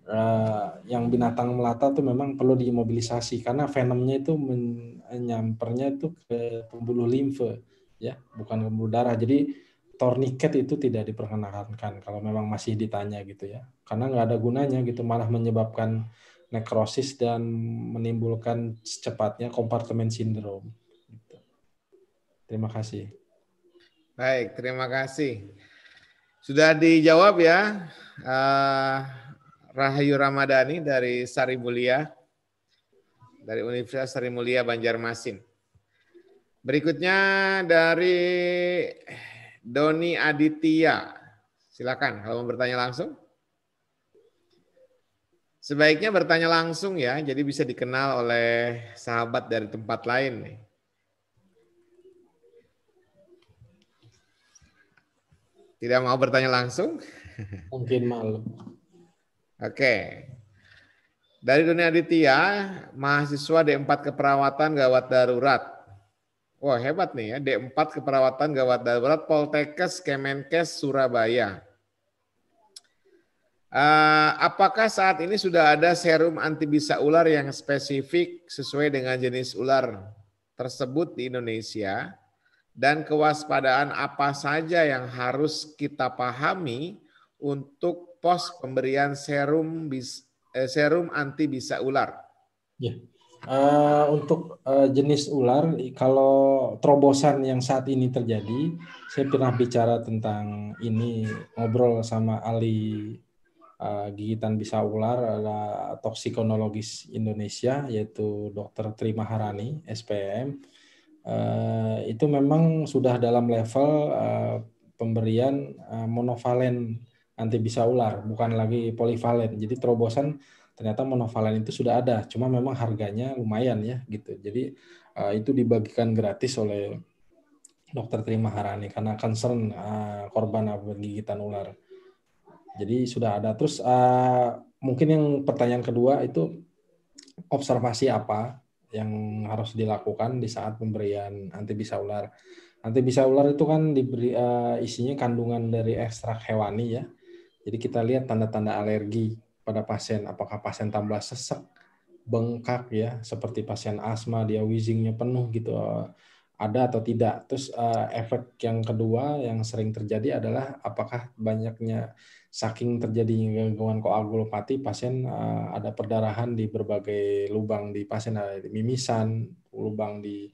uh, yang binatang melata itu memang perlu dimobilisasi karena venomnya itu menyampernya itu ke pembuluh limfe ya bukan ke pembuluh darah jadi torniket itu tidak diperkenankan kalau memang masih ditanya gitu ya karena nggak ada gunanya gitu malah menyebabkan nekrosis dan menimbulkan secepatnya kompartemen sindrom. Gitu. Terima kasih. Baik, terima kasih. Sudah dijawab ya eh, Rahayu Ramadhani dari Sari Mulia dari Universitas Sari Mulia Banjarmasin. Berikutnya dari Doni Aditya. Silakan kalau mau bertanya langsung. Sebaiknya bertanya langsung ya, jadi bisa dikenal oleh sahabat dari tempat lain nih. Tidak mau bertanya langsung? Mungkin malu. Oke. Okay. Dari Dunia Aditya, mahasiswa D4 keperawatan gawat darurat. Wah hebat nih ya, D4 keperawatan gawat darurat Poltekkes Kemenkes Surabaya. Eh, apakah saat ini sudah ada serum anti bisa ular yang spesifik sesuai dengan jenis ular tersebut di Indonesia? dan kewaspadaan apa saja yang harus kita pahami untuk pos pemberian serum bis, eh, serum anti bisa ular. Ya. Uh, untuk uh, jenis ular, kalau terobosan yang saat ini terjadi, saya pernah bicara tentang ini ngobrol sama Ali eh, gigitan bisa ular ada toksikonologis Indonesia yaitu Dr. Tri Maharani SPM Eh, itu memang sudah dalam level uh, pemberian uh, eh, monovalen bisa ular, bukan lagi polivalen. Jadi terobosan ternyata monovalen itu sudah ada, cuma memang harganya lumayan ya gitu. Jadi uh, itu dibagikan gratis oleh Dokter Tri Maharani karena concern uh, korban gigitan ular. Jadi sudah ada. Terus uh, mungkin yang pertanyaan kedua itu observasi apa yang harus dilakukan di saat pemberian antibisa ular. Antibisa ular itu kan diberi uh, isinya kandungan dari ekstrak hewani ya. Jadi kita lihat tanda-tanda alergi pada pasien, apakah pasien tambah sesek, bengkak ya, seperti pasien asma dia wheezingnya penuh gitu ada atau tidak. Terus eh, efek yang kedua yang sering terjadi adalah apakah banyaknya saking terjadi gangguan koagulopati pasien eh, ada perdarahan di berbagai lubang di pasien ada mimisan, lubang di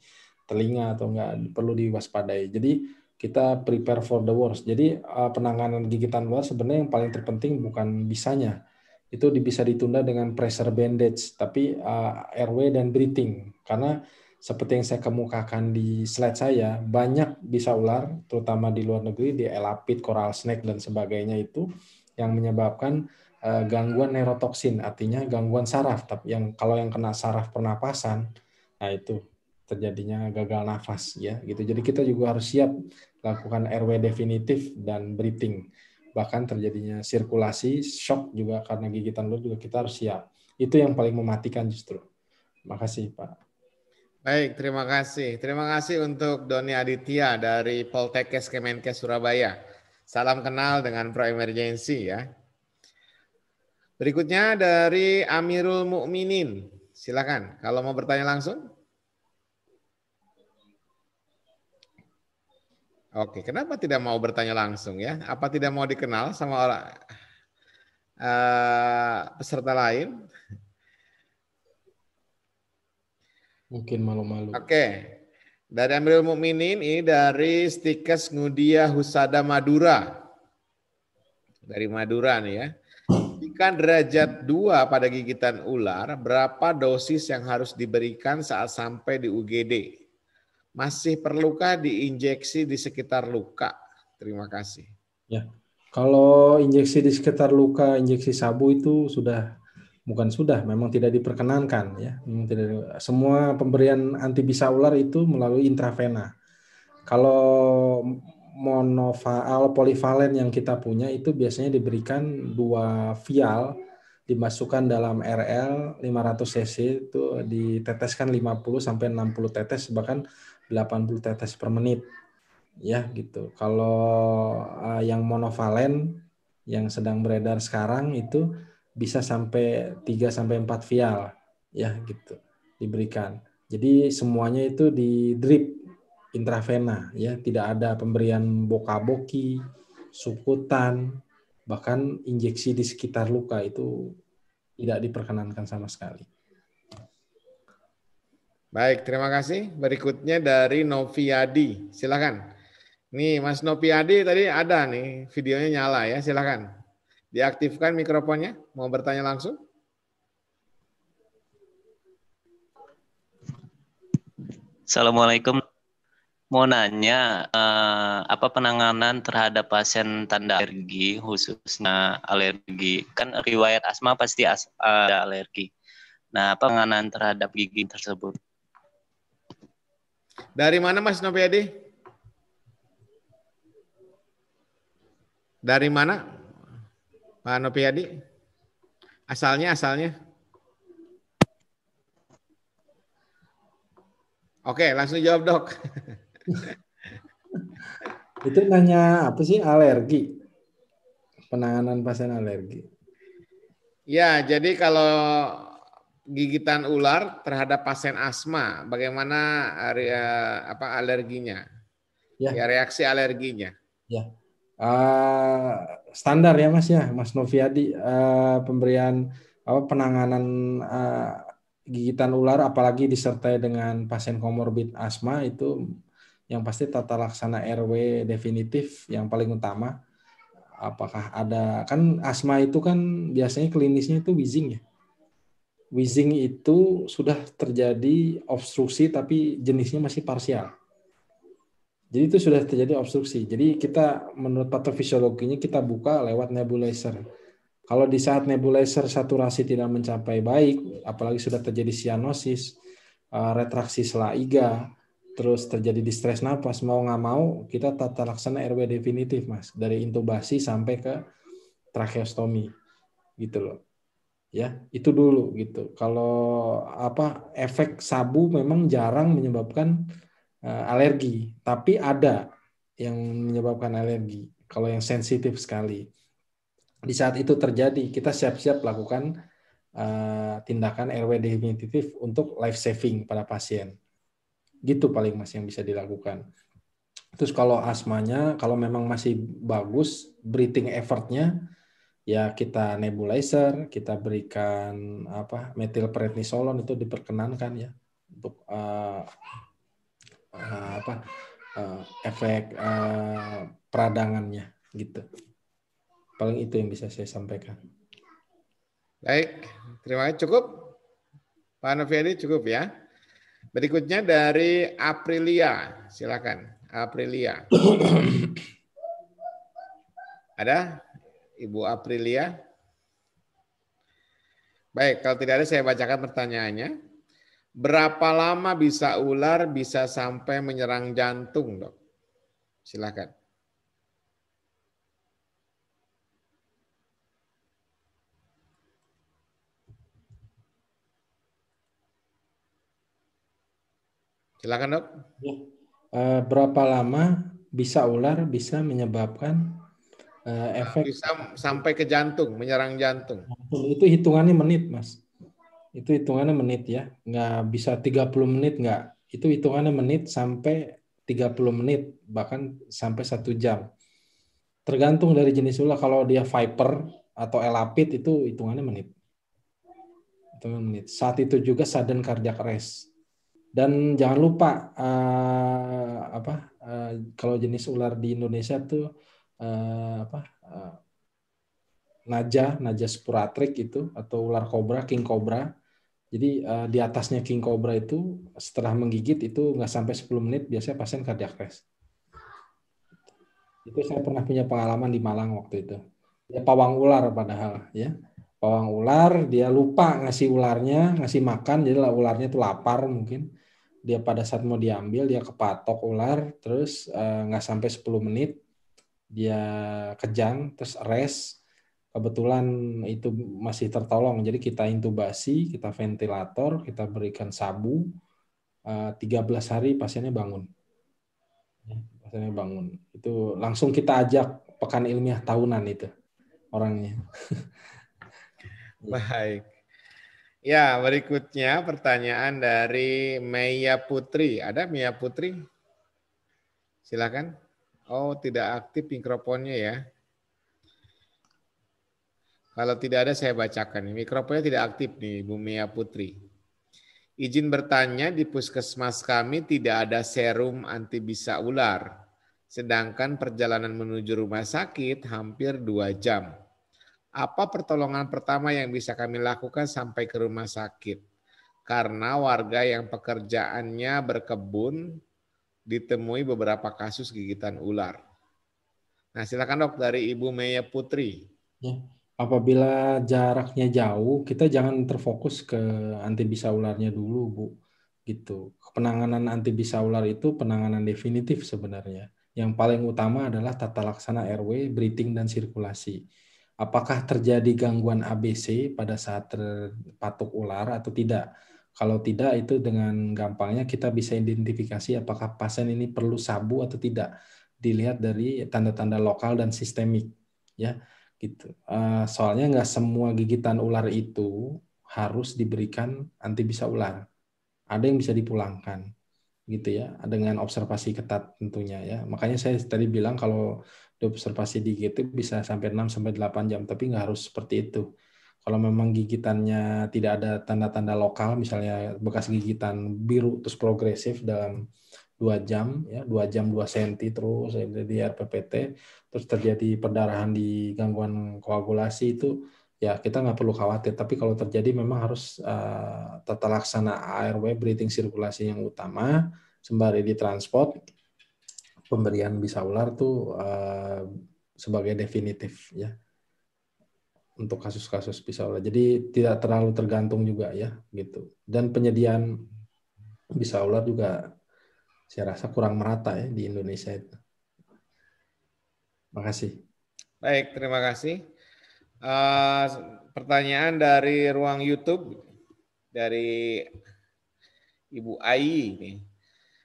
telinga atau enggak perlu diwaspadai. Jadi kita prepare for the worst. Jadi eh, penanganan gigitan luar sebenarnya yang paling terpenting bukan bisanya. Itu bisa ditunda dengan pressure bandage, tapi airway dan breathing. Karena seperti yang saya kemukakan di slide saya, banyak bisa ular, terutama di luar negeri, di elapid, coral snake, dan sebagainya itu, yang menyebabkan eh, gangguan neurotoksin, artinya gangguan saraf. Tapi yang kalau yang kena saraf pernapasan, nah itu terjadinya gagal nafas ya gitu. Jadi kita juga harus siap lakukan RW definitif dan breathing. Bahkan terjadinya sirkulasi, shock juga karena gigitan ular juga kita harus siap. Itu yang paling mematikan justru. Makasih Pak. Baik, terima kasih. Terima kasih untuk Doni Aditya dari Poltekkes Kemenkes Surabaya. Salam kenal dengan Pro Emergency ya. Berikutnya dari Amirul Mukminin. Silakan kalau mau bertanya langsung. Oke, kenapa tidak mau bertanya langsung ya? Apa tidak mau dikenal sama orang uh, peserta lain? Mungkin malu-malu. Oke. Okay. Dari Amril Mukminin ini dari Stikes Ngudia Husada Madura. Dari Madura nih ya. Ikan derajat 2 pada gigitan ular, berapa dosis yang harus diberikan saat sampai di UGD? Masih perlukah diinjeksi di sekitar luka? Terima kasih. Ya. Kalau injeksi di sekitar luka, injeksi sabu itu sudah bukan sudah memang tidak diperkenankan ya memang tidak semua pemberian anti bisa ular itu melalui intravena kalau monoval polivalen yang kita punya itu biasanya diberikan dua vial dimasukkan dalam RL 500 cc itu diteteskan 50 sampai 60 tetes bahkan 80 tetes per menit ya gitu. Kalau eh, yang monovalen yang sedang beredar sekarang itu bisa sampai 3 sampai 4 vial ya gitu diberikan. Jadi semuanya itu di drip intravena ya, tidak ada pemberian boka-boki, sukutan, bahkan injeksi di sekitar luka itu tidak diperkenankan sama sekali. Baik, terima kasih. Berikutnya dari Noviadi. Silakan. Nih, Mas Noviadi tadi ada nih videonya nyala ya. Silakan. Diaktifkan mikrofonnya. Mau bertanya langsung? Assalamualaikum. Mau nanya, eh, apa penanganan terhadap pasien tanda alergi, khususnya alergi? Kan riwayat asma pasti as, ada alergi. Nah, apa penanganan terhadap gigi tersebut? Dari mana Mas Nopiadi? Dari mana? Pak Nopiadi? Asalnya, asalnya. Oke, langsung jawab dok. Itu nanya apa sih alergi? Penanganan pasien alergi. Ya, jadi kalau gigitan ular terhadap pasien asma, bagaimana area eh, apa alerginya? Ya, ya reaksi alerginya. Ya uh, standar ya Mas ya, Mas Noviadi uh, pemberian apa penanganan uh, gigitan ular apalagi disertai dengan pasien komorbid asma itu yang pasti tata laksana RW definitif yang paling utama. Apakah ada kan asma itu kan biasanya klinisnya itu wheezing ya. Wheezing itu sudah terjadi obstruksi tapi jenisnya masih parsial jadi itu sudah terjadi obstruksi. Jadi kita menurut patofisiologinya kita buka lewat nebulizer. Kalau di saat nebulizer saturasi tidak mencapai baik, apalagi sudah terjadi sianosis, eh, retraksi selaiga, terus terjadi distres napas, mau nggak mau kita tata laksana RW definitif, Mas. Dari intubasi sampai ke tracheostomi. Gitu loh. Ya, itu dulu gitu. Kalau apa efek sabu memang jarang menyebabkan Eh, alergi, tapi ada yang menyebabkan alergi. Kalau yang sensitif sekali, di saat itu terjadi, kita siap-siap lakukan uh, tindakan rw definitif untuk life saving pada pasien. Gitu paling masih yang bisa dilakukan. Terus kalau asmanya, kalau memang masih bagus breathing effortnya, ya kita nebulizer, kita berikan apa metil prednisolon itu diperkenankan ya untuk uh, uh, apa uh, efek uh, peradangannya gitu. Paling itu yang bisa saya sampaikan. Baik, terima kasih cukup. Pak Noviadi cukup ya. Berikutnya dari Aprilia, silakan. Aprilia. Ada Ibu Aprilia? Baik, kalau tidak ada saya bacakan pertanyaannya. Berapa lama bisa ular bisa sampai menyerang jantung, dok? Silakan. Silakan dok. Ya. Eh, berapa lama bisa ular bisa menyebabkan eh, efek bisa sampai ke jantung, menyerang jantung? Itu hitungannya menit, mas itu hitungannya menit ya. Nggak bisa 30 menit nggak. Itu hitungannya menit sampai 30 menit, bahkan sampai satu jam. Tergantung dari jenis ular Kalau dia viper atau elapid itu hitungannya menit. Hitungannya menit. Saat itu juga sudden cardiac arrest. Dan jangan lupa uh, apa uh, kalau jenis ular di Indonesia tuh uh, apa uh, naja, naja sporatrik itu atau ular kobra, king kobra jadi eh, di atasnya King Cobra itu setelah menggigit itu nggak sampai 10 menit biasanya pasien cardiac arrest. Itu saya pernah punya pengalaman di Malang waktu itu. Dia pawang ular padahal ya. Pawang ular, dia lupa ngasih ularnya, ngasih makan, jadi ularnya itu lapar mungkin. Dia pada saat mau diambil, dia kepatok ular, terus eh, nggak sampai 10 menit, dia kejang, terus rest kebetulan itu masih tertolong. Jadi kita intubasi, kita ventilator, kita berikan sabu, 13 eh, hari pasiennya bangun. Ya, pasiennya bangun. Itu langsung kita ajak pekan ilmiah tahunan itu orangnya. Baik. Ya, berikutnya pertanyaan dari Meya Putri. Ada Meya Putri? Silakan. Oh, tidak aktif mikrofonnya ya. Kalau tidak ada saya bacakan. Mikrofonnya tidak aktif nih, Bu Mia Putri. Izin bertanya, di puskesmas kami tidak ada serum anti bisa ular. Sedangkan perjalanan menuju rumah sakit hampir dua jam. Apa pertolongan pertama yang bisa kami lakukan sampai ke rumah sakit? Karena warga yang pekerjaannya berkebun ditemui beberapa kasus gigitan ular. Nah silakan dok dari Ibu Maya Putri. Ya apabila jaraknya jauh, kita jangan terfokus ke anti bisa ularnya dulu, Bu. Gitu. Penanganan anti bisa ular itu penanganan definitif sebenarnya. Yang paling utama adalah tata laksana RW, breeding dan sirkulasi. Apakah terjadi gangguan ABC pada saat terpatuk ular atau tidak? Kalau tidak itu dengan gampangnya kita bisa identifikasi apakah pasien ini perlu sabu atau tidak dilihat dari tanda-tanda lokal dan sistemik ya gitu. Eh, soalnya nggak semua gigitan ular itu harus diberikan bisa ular. Ada yang bisa dipulangkan, gitu ya, dengan observasi ketat tentunya ya. Makanya saya tadi bilang kalau observasi gigit itu bisa sampai 6 sampai 8 jam, tapi nggak harus seperti itu. Kalau memang gigitannya tidak ada tanda-tanda lokal, misalnya bekas gigitan biru terus progresif dalam dua jam ya dua jam dua senti terus jadi RPPT terus terjadi perdarahan di gangguan koagulasi itu ya kita nggak perlu khawatir tapi kalau terjadi memang harus uh, tata laksana ARW breathing sirkulasi yang utama sembari di transport pemberian bisa ular tuh uh, sebagai definitif ya untuk kasus-kasus bisa ular jadi tidak terlalu tergantung juga ya gitu dan penyediaan bisa ular juga saya rasa kurang merata ya di Indonesia itu. Terima kasih. Baik, terima kasih. Uh, pertanyaan dari ruang YouTube dari Ibu Ayi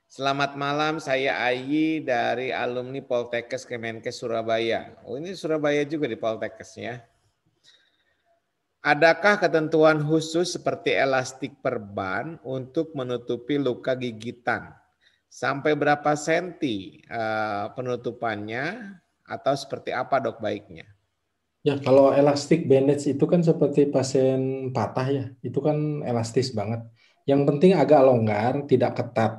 Selamat malam, saya Ayi dari alumni Poltekkes Kemenkes Surabaya. Oh ini Surabaya juga di Poltekkesnya. Ya. Adakah ketentuan khusus seperti elastik perban untuk menutupi luka gigitan? Sampai berapa senti eh, penutupannya atau seperti apa dok baiknya? Ya, kalau elastik bandage itu kan seperti pasien patah ya, itu kan elastis banget. Yang penting agak longgar, tidak ketat,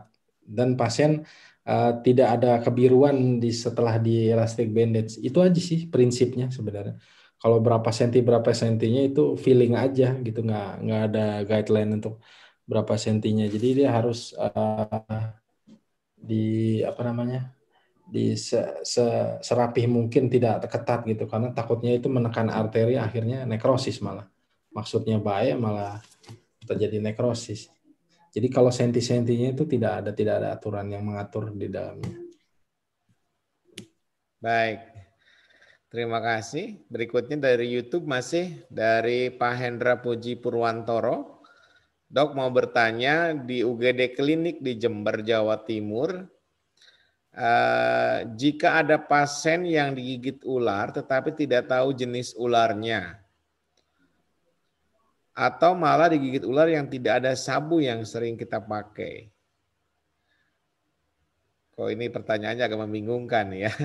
dan pasien uh, tidak ada kebiruan di setelah di elastik bandage. Itu aja sih prinsipnya sebenarnya. Kalau berapa senti berapa sentinya itu feeling aja gitu, nggak nggak ada guideline untuk berapa sentinya. Jadi dia harus uh, di apa namanya di se, serapih mungkin tidak ketat gitu karena takutnya itu menekan arteri akhirnya nekrosis malah maksudnya baik malah terjadi nekrosis jadi kalau senti-sentinya itu tidak ada tidak ada aturan yang mengatur di dalamnya baik terima kasih berikutnya dari YouTube masih dari Pak Hendra Puji Purwantoro Dok mau bertanya di UGD klinik di Jember, Jawa Timur, eh, jika ada pasien yang digigit ular tetapi tidak tahu jenis ularnya, atau malah digigit ular yang tidak ada sabu yang sering kita pakai. Kok ini pertanyaannya agak membingungkan ya.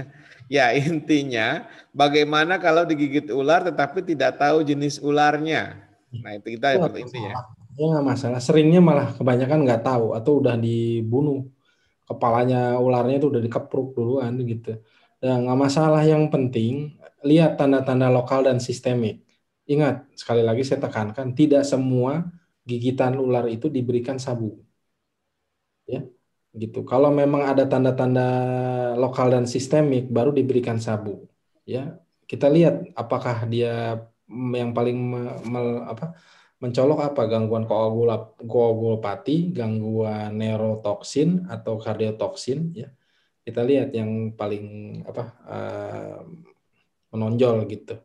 Ya intinya bagaimana kalau digigit ular tetapi tidak tahu jenis ularnya. Nah itu kita seperti intinya ya nggak masalah seringnya malah kebanyakan nggak tahu atau udah dibunuh kepalanya ularnya itu udah dikepruk duluan gitu dan ya, nggak masalah yang penting lihat tanda-tanda lokal dan sistemik ingat sekali lagi saya tekankan tidak semua gigitan ular itu diberikan sabu ya gitu kalau memang ada tanda-tanda lokal dan sistemik baru diberikan sabu ya kita lihat apakah dia yang paling me, me, apa mencolok apa gangguan koagulopati, gangguan neurotoksin atau kardiotoksin ya. Kita lihat yang paling apa uh, menonjol gitu.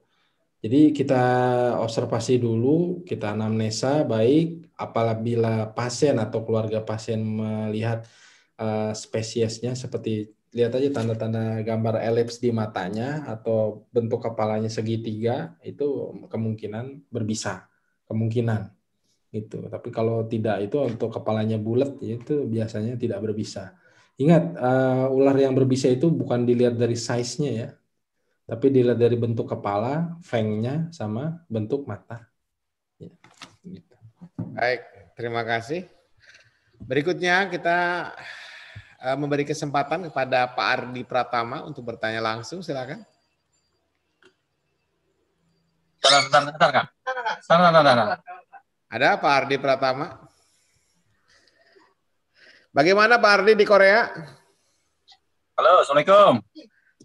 Jadi kita observasi dulu, kita anamnesa baik apabila pasien atau keluarga pasien melihat uh, spesiesnya seperti lihat aja tanda-tanda gambar elips di matanya atau bentuk kepalanya segitiga itu kemungkinan berbisa kemungkinan gitu. Tapi kalau tidak itu untuk kepalanya bulat itu biasanya tidak berbisa. Ingat uh, ular yang berbisa itu bukan dilihat dari size-nya ya, tapi dilihat dari bentuk kepala, fangnya sama bentuk mata. Ya, gitu. Baik, terima kasih. Berikutnya kita eh, memberi kesempatan kepada Pak Ardi Pratama untuk bertanya langsung, silakan. Bentar, bentar, Kak. Sana, sana, sana. Ada Pak Ardi Pratama. Bagaimana Pak Ardi di Korea? Halo, Assalamualaikum.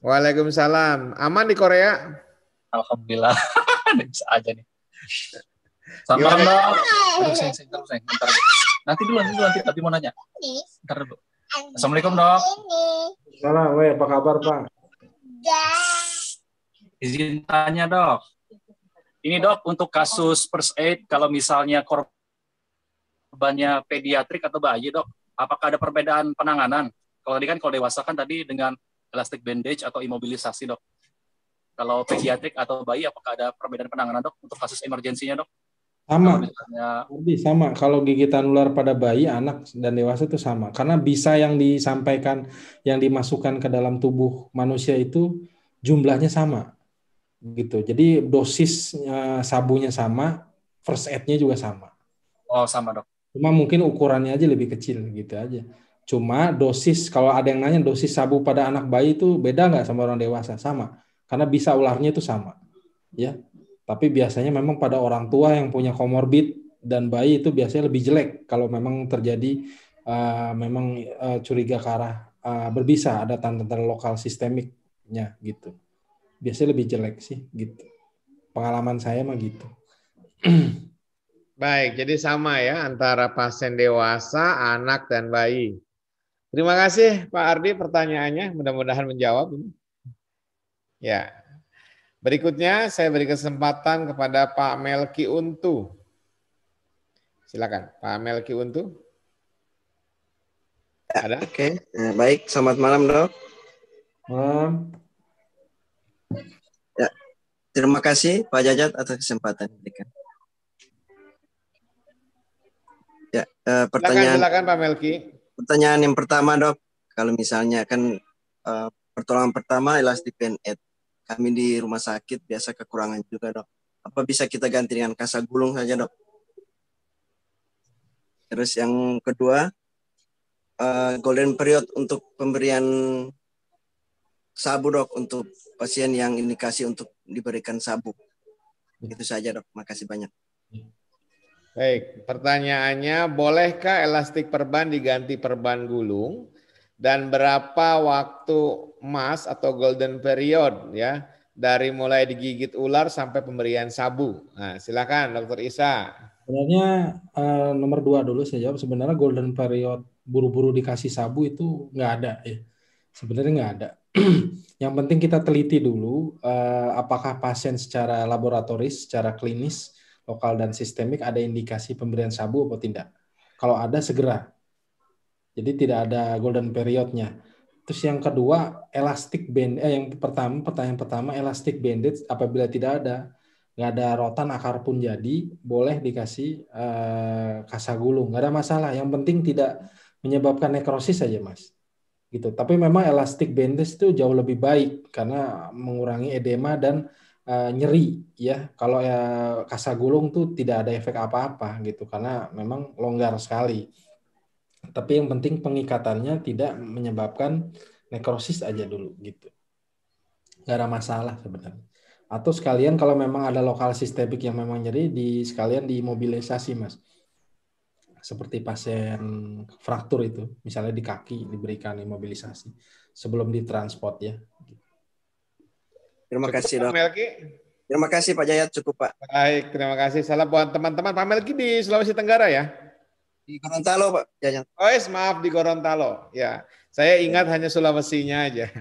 Waalaikumsalam. Aman di Korea? Alhamdulillah. Bisa aja nih. Sabar dong. Terus, seng, nanti dulu, nanti dulu, nanti nanti mau nanya. Ntar dulu. Assalamualaikum dok. Salam, apa kabar pak? Izin tanya dok. Ini dok untuk kasus first aid kalau misalnya korbannya pediatrik atau bayi dok, apakah ada perbedaan penanganan? Kalau tadi kan kalau dewasa kan tadi dengan elastic bandage atau imobilisasi dok. Kalau pediatrik atau bayi apakah ada perbedaan penanganan dok untuk kasus emergensinya dok? Sama. Kalau misalnya... sama. Kalau gigitan ular pada bayi, anak dan dewasa itu sama. Karena bisa yang disampaikan, yang dimasukkan ke dalam tubuh manusia itu jumlahnya sama gitu. Jadi dosis sabunya sama, first aid-nya juga sama. Oh, sama dok. Cuma mungkin ukurannya aja lebih kecil gitu aja. Cuma dosis kalau ada yang nanya dosis sabu pada anak bayi itu beda nggak sama orang dewasa? Sama. Karena bisa ularnya itu sama. Ya. Tapi biasanya memang pada orang tua yang punya komorbid dan bayi itu biasanya lebih jelek kalau memang terjadi uh, memang uh, curiga ke arah uh, berbisa ada tanda-tanda lokal sistemiknya gitu biasanya lebih jelek sih gitu. Pengalaman saya mah gitu. Baik, jadi sama ya antara pasien dewasa, anak dan bayi. Terima kasih Pak Ardi pertanyaannya, mudah-mudahan menjawab Ya. Berikutnya saya beri kesempatan kepada Pak Melki Untu. Silakan, Pak Melki Untu. Ada? Oke, okay. Eh, baik. Selamat malam, Dok. Ya. Terima kasih Pak Jajat atas kesempatan diberikan. Ya, eh, pertanyaan silakan, Pak Melki. Pertanyaan yang pertama, Dok. Kalau misalnya kan eh, pertolongan pertama adalah di PNET. Kami di rumah sakit biasa kekurangan juga, Dok. Apa bisa kita ganti dengan kasa gulung saja, Dok? Terus yang kedua, uh, golden period untuk pemberian sabu dok untuk pasien yang indikasi untuk diberikan sabuk. Itu saja dok, makasih banyak. Baik, pertanyaannya bolehkah elastik perban diganti perban gulung dan berapa waktu emas atau golden period ya dari mulai digigit ular sampai pemberian sabu? Nah, silakan Dokter Isa. Sebenarnya eh, nomor dua dulu saya jawab. Sebenarnya golden period buru-buru dikasih sabu itu nggak ada ya. Sebenarnya nggak ada. yang penting kita teliti dulu uh, apakah pasien secara laboratoris, secara klinis, lokal dan sistemik ada indikasi pemberian sabu atau tidak. Kalau ada segera. Jadi tidak ada golden periodnya. Terus yang kedua elastic band eh yang pertama pertanyaan pertama elastic bandage apabila tidak ada nggak ada rotan akar pun jadi boleh dikasih eh, gulung nggak ada masalah yang penting tidak menyebabkan nekrosis saja mas gitu. Tapi memang elastik bandage itu jauh lebih baik karena mengurangi edema dan uh, nyeri ya. Kalau ya kasa gulung tuh tidak ada efek apa-apa gitu karena memang longgar sekali. Tapi yang penting pengikatannya tidak menyebabkan nekrosis aja dulu gitu. Gak ada masalah sebenarnya. Atau sekalian kalau memang ada lokal sistemik yang memang nyeri di sekalian dimobilisasi mas seperti pasien fraktur itu, misalnya di kaki diberikan imobilisasi sebelum ditransport ya. Terima kasih Pak Melki. Terima kasih Pak Jaya cukup Pak. Baik, terima kasih. Salam buat teman-teman. Pak Melki di Sulawesi Tenggara ya? Di Gorontalo Pak jayat Oh yes, maaf di Gorontalo. Ya, saya ingat ya. hanya Sulawesinya aja.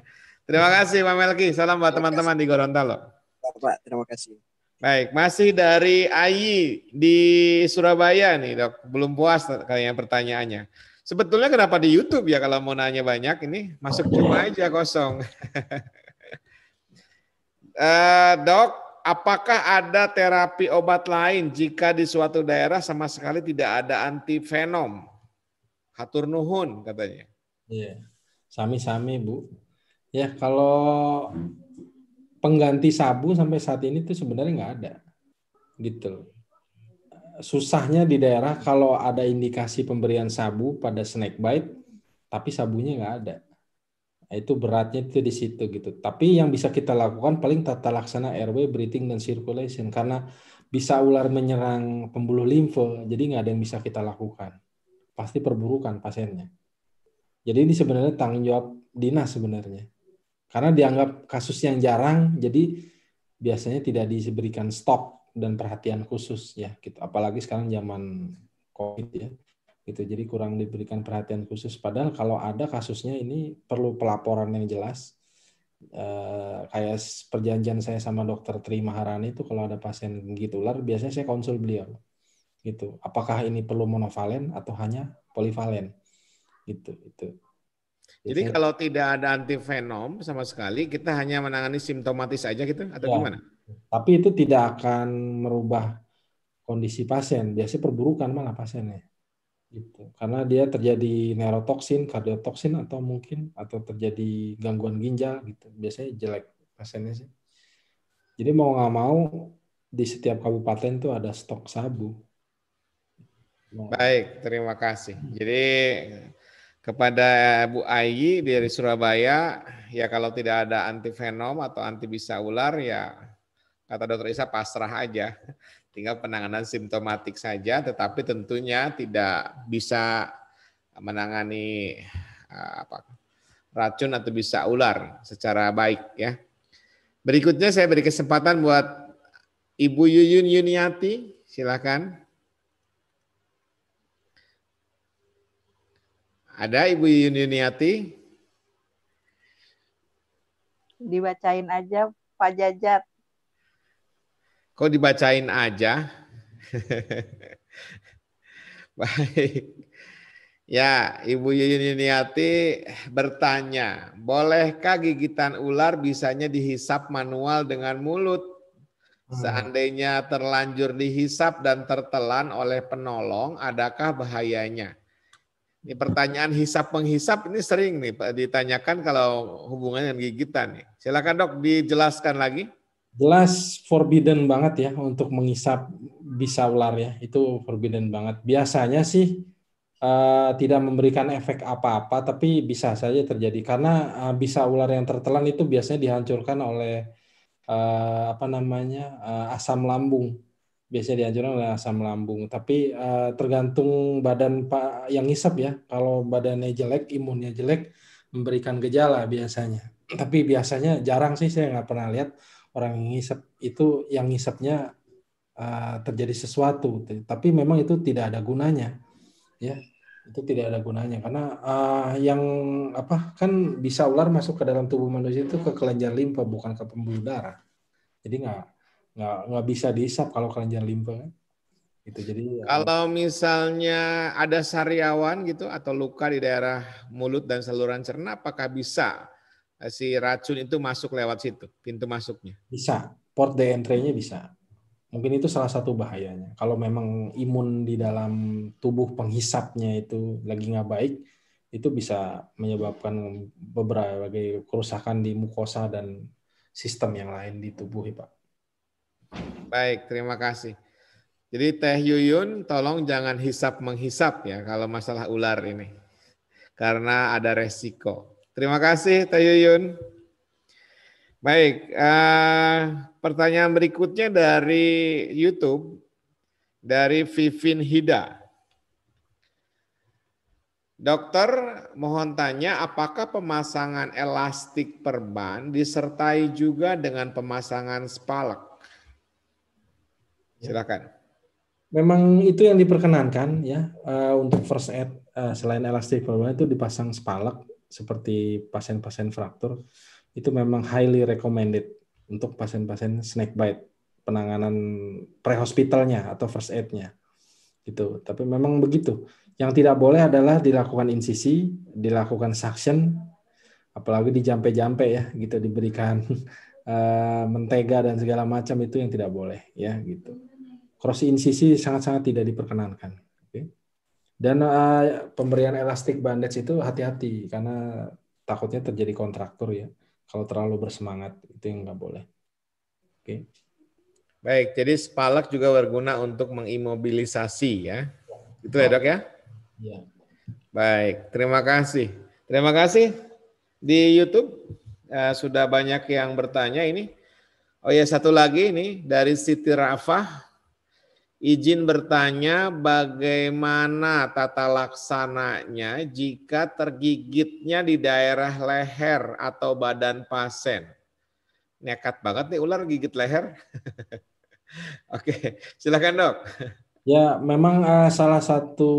Terima iya. kasih Pak Melki. Salam buat teman-teman di Gorontalo. Pak, terima kasih. Baik, masih dari Ayi di Surabaya nih, dok. Belum puas kayaknya pertanyaannya. Sebetulnya kenapa di YouTube ya kalau mau nanya banyak ini masuk cuma aja kosong. uh, dok, apakah ada terapi obat lain jika di suatu daerah sama sekali tidak ada antivenom? venom? Hatur nuhun katanya. Iya, sami-sami bu. Ya kalau pengganti sabu sampai saat ini tuh sebenarnya nggak ada gitu susahnya di daerah kalau ada indikasi pemberian sabu pada snack bite tapi sabunya nggak ada itu beratnya itu di situ gitu tapi yang bisa kita lakukan paling tata laksana airway breathing dan circulation karena bisa ular menyerang pembuluh limfe jadi nggak ada yang bisa kita lakukan pasti perburukan pasiennya jadi ini sebenarnya tanggung jawab dinas sebenarnya karena dianggap kasus yang jarang, jadi biasanya tidak diberikan stop dan perhatian khusus ya. Gitu. Apalagi sekarang zaman COVID ya. Gitu. Jadi kurang diberikan perhatian khusus. Padahal kalau ada kasusnya ini perlu pelaporan yang jelas. E, kayak perjanjian saya sama dokter Tri Maharani itu kalau ada pasien gigit ular biasanya saya konsul beliau gitu apakah ini perlu monovalen atau hanya polivalen gitu itu jadi kalau tidak ada antivenom sama sekali, kita hanya menangani simptomatis saja gitu atau ya. gimana? Tapi itu tidak akan merubah kondisi pasien. Biasanya perburukan malah pasiennya. Gitu. Karena dia terjadi neurotoksin, kardiotoksin atau mungkin atau terjadi gangguan ginjal gitu. Biasanya jelek pasiennya sih. Jadi mau nggak mau di setiap kabupaten tuh ada stok sabu. Baik, terima kasih. Jadi kepada Bu Ayi dari Surabaya, ya kalau tidak ada antivenom atau anti bisa ular ya kata dokter Isa pasrah aja. Tinggal penanganan simptomatik saja tetapi tentunya tidak bisa menangani eh, apa racun atau bisa ular secara baik ya. Berikutnya saya beri kesempatan buat Ibu Yuyun Yuniati, silakan. Ada Ibu Yuniati? Dibacain aja Pak Jajat. Kok dibacain aja? Baik. Ya, Ibu Yuniati bertanya, bolehkah gigitan ular bisanya dihisap manual dengan mulut? Hmm. Seandainya terlanjur dihisap dan tertelan oleh penolong, adakah bahayanya? Ini pertanyaan hisap menghisap ini sering nih Pak ditanyakan kalau hubungan dengan gigitan nih. Silakan Dok dijelaskan lagi. Jelas forbidden banget ya untuk menghisap bisa ular ya. Itu forbidden banget. Biasanya sih uh, tidak memberikan efek apa-apa tapi bisa saja terjadi karena uh, bisa ular yang tertelan itu biasanya dihancurkan oleh uh, apa namanya? Uh, asam lambung biasanya dianjurkan oleh asam lambung. Tapi uh, tergantung badan pak yang ngisap ya. Kalau badannya jelek, imunnya jelek, memberikan gejala biasanya. Tapi biasanya jarang sih saya nggak pernah lihat orang yang ngisap itu yang ngisapnya uh, eh, terjadi sesuatu. Tapi memang itu tidak ada gunanya, ya itu tidak ada gunanya karena uh, yang apa kan bisa ular masuk ke dalam tubuh manusia itu ke kelenjar limpa bukan ke pembuluh darah. Jadi nggak nggak nggak bisa dihisap kalau kelenjar limpa kan itu jadi ya. kalau ya. misalnya ada sariawan gitu atau luka di daerah mulut dan saluran cerna apakah bisa eh, si racun itu masuk lewat situ pintu masuknya bisa port de entry-nya bisa mungkin itu salah satu bahayanya kalau memang imun di dalam tubuh penghisapnya itu lagi nggak baik itu bisa menyebabkan beberapa kerusakan di mukosa dan sistem yang lain di tubuh ya pak Baik, terima kasih. Jadi Teh Yuyun, tolong jangan hisap menghisap ya kalau masalah ular ini, karena ada resiko. Terima kasih Teh Yuyun. Baik, eh, pertanyaan berikutnya dari YouTube dari Vivin Hida. Dokter, mohon tanya apakah pemasangan elastik perban disertai juga dengan pemasangan spalak? Ya. Silakan. Memang itu yang diperkenankan ya eh, untuk first aid eh, selain elastik bawah itu dipasang spalak seperti pasien-pasien fraktur itu memang highly recommended untuk pasien-pasien snake bite penanganan pre-hospitalnya atau first aid-nya gitu. Tapi memang begitu. Yang tidak boleh adalah dilakukan insisi, dilakukan suction, apalagi dijampe-jampe ya, gitu diberikan uh, mentega dan segala macam itu yang tidak boleh ya gitu cross incisi sangat-sangat tidak diperkenankan. Oke. Dan uh, pemberian elastik bandage itu hati-hati karena takutnya terjadi kontraktur ya. Kalau terlalu bersemangat itu yang nggak boleh. Oke. Baik, jadi spalak juga berguna untuk mengimobilisasi ya. Itu ya dok ya? Iya. Baik, terima kasih. Terima kasih di YouTube uh, sudah banyak yang bertanya ini. Oh ya satu lagi ini dari Siti Rafah Izin bertanya bagaimana tata laksananya jika tergigitnya di daerah leher atau badan pasien. Nekat banget nih ular gigit leher. Oke, silakan dok. Ya, memang uh, salah satu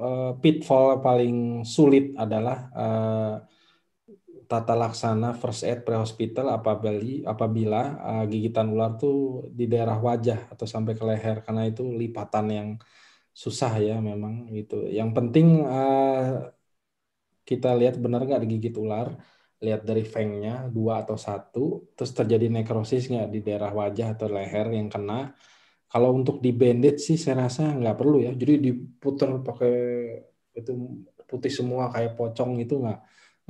uh, pitfall paling sulit adalah uh, tata laksana first aid prehospital apabila apabila uh, gigitan ular tuh di daerah wajah atau sampai ke leher karena itu lipatan yang susah ya memang gitu. Yang penting uh, kita lihat benar nggak digigit ular, lihat dari fangnya dua atau satu, terus terjadi nekrosis nggak di daerah wajah atau leher yang kena. Kalau untuk di bandit sih saya rasa nggak perlu ya. Jadi diputer pakai itu putih semua kayak pocong itu nggak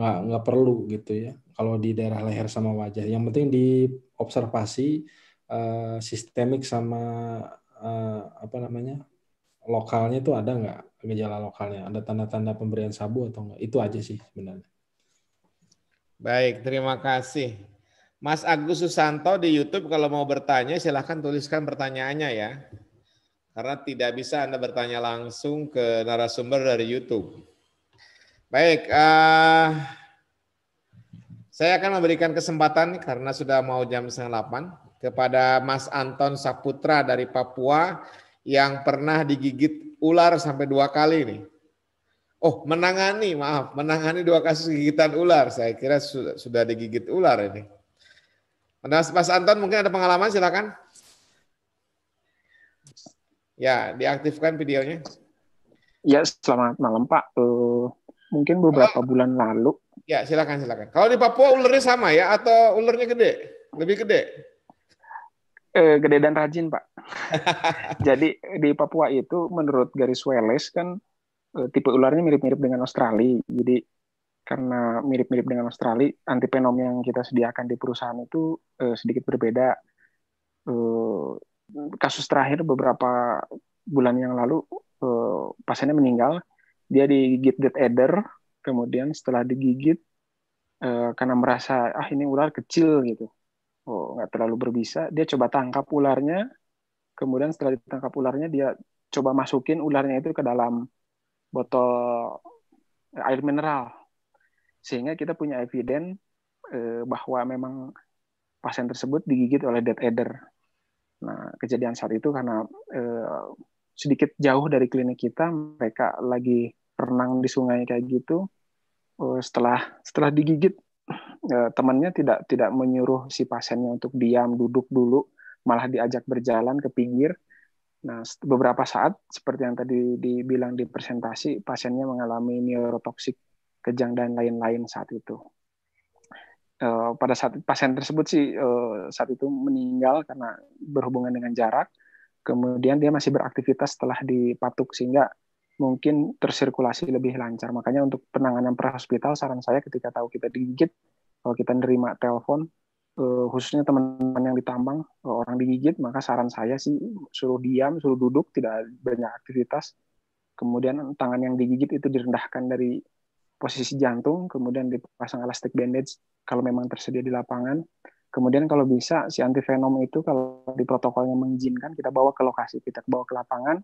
nggak nggak perlu gitu ya kalau di daerah leher sama wajah yang penting diobservasi uh, sistemik sama uh, apa namanya lokalnya itu ada nggak gejala lokalnya ada tanda-tanda pemberian sabu atau nggak itu aja sih sebenarnya baik terima kasih Mas Agus Susanto di YouTube kalau mau bertanya silahkan tuliskan pertanyaannya ya karena tidak bisa anda bertanya langsung ke narasumber dari YouTube. Baik, uh, saya akan memberikan kesempatan karena sudah mau jam setengah delapan kepada Mas Anton Saputra dari Papua yang pernah digigit ular sampai dua kali nih. Oh, menangani, maaf, menangani dua kasus gigitan ular. Saya kira sudah, sudah digigit ular ini. Mas Anton mungkin ada pengalaman, silakan. Ya, diaktifkan videonya. Ya, selamat malam Pak. Uh, mungkin beberapa oh. bulan lalu. Ya, silakan silakan. Kalau di Papua ulernya sama ya atau ulernya gede? Lebih gede? Eh, gede dan rajin, Pak. Jadi di Papua itu menurut garis Welles kan eh, tipe ularnya mirip-mirip dengan Australia. Jadi karena mirip-mirip dengan Australia, antipenom yang kita sediakan di perusahaan itu eh, sedikit berbeda. Eh, kasus terakhir beberapa bulan yang lalu eh, pasiennya meninggal dia digigit dead adder kemudian setelah digigit uh, karena merasa ah ini ular kecil gitu oh nggak terlalu berbisa dia coba tangkap ularnya kemudian setelah ditangkap ularnya dia coba masukin ularnya itu ke dalam botol eh, air mineral sehingga kita punya eviden uh, eh, bahwa memang pasien tersebut digigit oleh dead adder. Nah kejadian saat itu karena uh, sedikit jauh dari klinik kita mereka lagi renang di sungai kayak gitu uh, setelah setelah digigit uh, temannya tidak tidak menyuruh si pasiennya untuk diam duduk dulu malah diajak berjalan ke pinggir nah beberapa saat seperti yang tadi dibilang di presentasi pasiennya mengalami neurotoksik kejang dan lain-lain saat itu uh, pada saat pasien tersebut sih uh, saat itu meninggal karena berhubungan dengan jarak kemudian dia masih beraktivitas setelah dipatuk sehingga mungkin tersirkulasi lebih lancar. Makanya untuk penanganan hospital, saran saya ketika tahu kita digigit, kalau kita nerima telepon eh, khususnya teman-teman yang ditambang eh, orang digigit, maka saran saya sih suruh diam, suruh duduk, tidak banyak aktivitas. Kemudian tangan yang digigit itu direndahkan dari posisi jantung, kemudian dipasang elastic bandage kalau memang tersedia di lapangan. Kemudian kalau bisa si antivenom itu kalau di protokolnya mengizinkan kita bawa ke lokasi, kita bawa ke lapangan,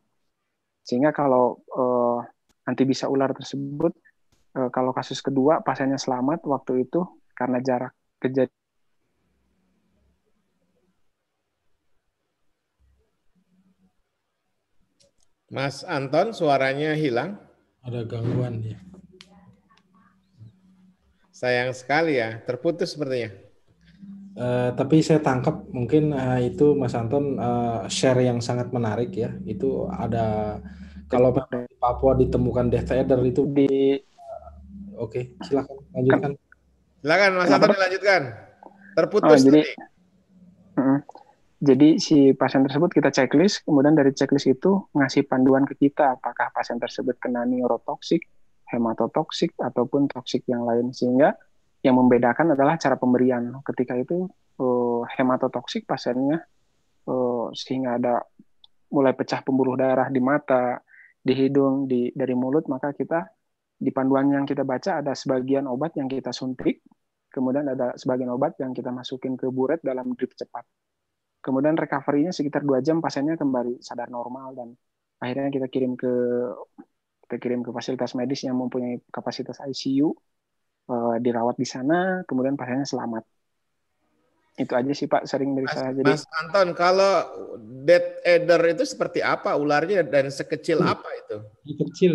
sehingga kalau uh, eh, nanti bisa ular tersebut uh, kalau kasus kedua pasiennya selamat waktu itu karena jarak kejadian Mas Anton, suaranya hilang. Ada gangguan ya. Sayang sekali ya, terputus sepertinya. Eh, tapi saya tangkap mungkin uh, itu Mas Anton uh, share yang sangat menarik ya. Itu ada kalau Papua ditemukan Death Adder itu di uh, oke, okay, silakan lanjutkan. Silakan Mas Anton lanjutkan. Terputus oh, jadi, Uh, jadi si pasien tersebut kita checklist, kemudian dari checklist itu ngasih panduan ke kita apakah pasien tersebut kena neurotoksik, hematotoksik ataupun toksik yang lain sehingga yang membedakan adalah cara pemberian ketika itu uh, hematotoksik pasiennya uh, sehingga ada mulai pecah pembuluh darah di mata di hidung di dari mulut maka kita di panduan yang kita baca ada sebagian obat yang kita suntik kemudian ada sebagian obat yang kita masukin ke buret dalam drip cepat. Kemudian recovery-nya sekitar dua jam pasiennya kembali sadar normal dan akhirnya kita kirim ke kita kirim ke fasilitas medis yang mempunyai kapasitas ICU Eh, dirawat di sana, kemudian pasiennya selamat. Itu aja sih Pak, sering dari saya. Jadi, Mas Anton, kalau dead adder itu seperti apa ularnya dan sekecil hmm. apa itu? Kecil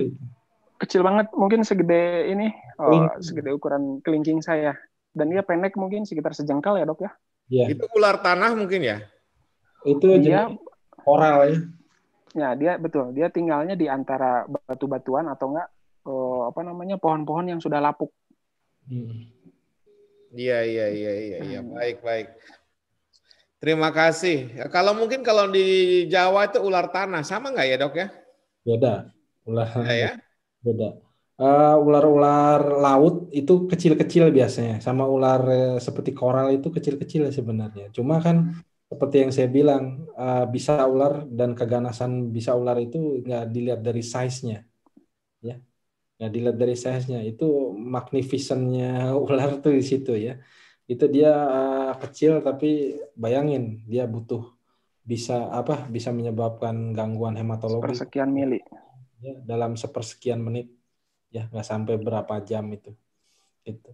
Kecil banget, mungkin segede ini, oh, segede ukuran kelingking saya. Dan dia pendek mungkin sekitar sejengkal ya dok ya? Iya. Itu ular tanah mungkin ya? Itu dia Oral ya. Ya dia betul, dia tinggalnya di antara batu-batuan atau enggak eh, apa namanya pohon-pohon yang sudah lapuk. Hmm. Iya iya iya iya iya hmm. baik baik. Terima kasih. Ya, kalau mungkin kalau di Jawa itu ular tanah sama nggak ya dok ya? Beda. Ular ya, ya? beda. ular eh, ular-ular laut itu kecil-kecil biasanya, sama ular eh, seperti koral itu kecil-kecil sebenarnya. Cuma kan seperti yang saya bilang uh, bisa ular dan keganasan bisa ular itu nggak dilihat dari size-nya, ya. Nah, dilihat dari size-nya itu magnificent ular tuh di situ ya. Itu dia eh, kecil tapi bayangin dia butuh bisa apa bisa menyebabkan gangguan hematologi sepersekian mili ya, dalam sepersekian menit ya nggak sampai berapa jam itu Itu.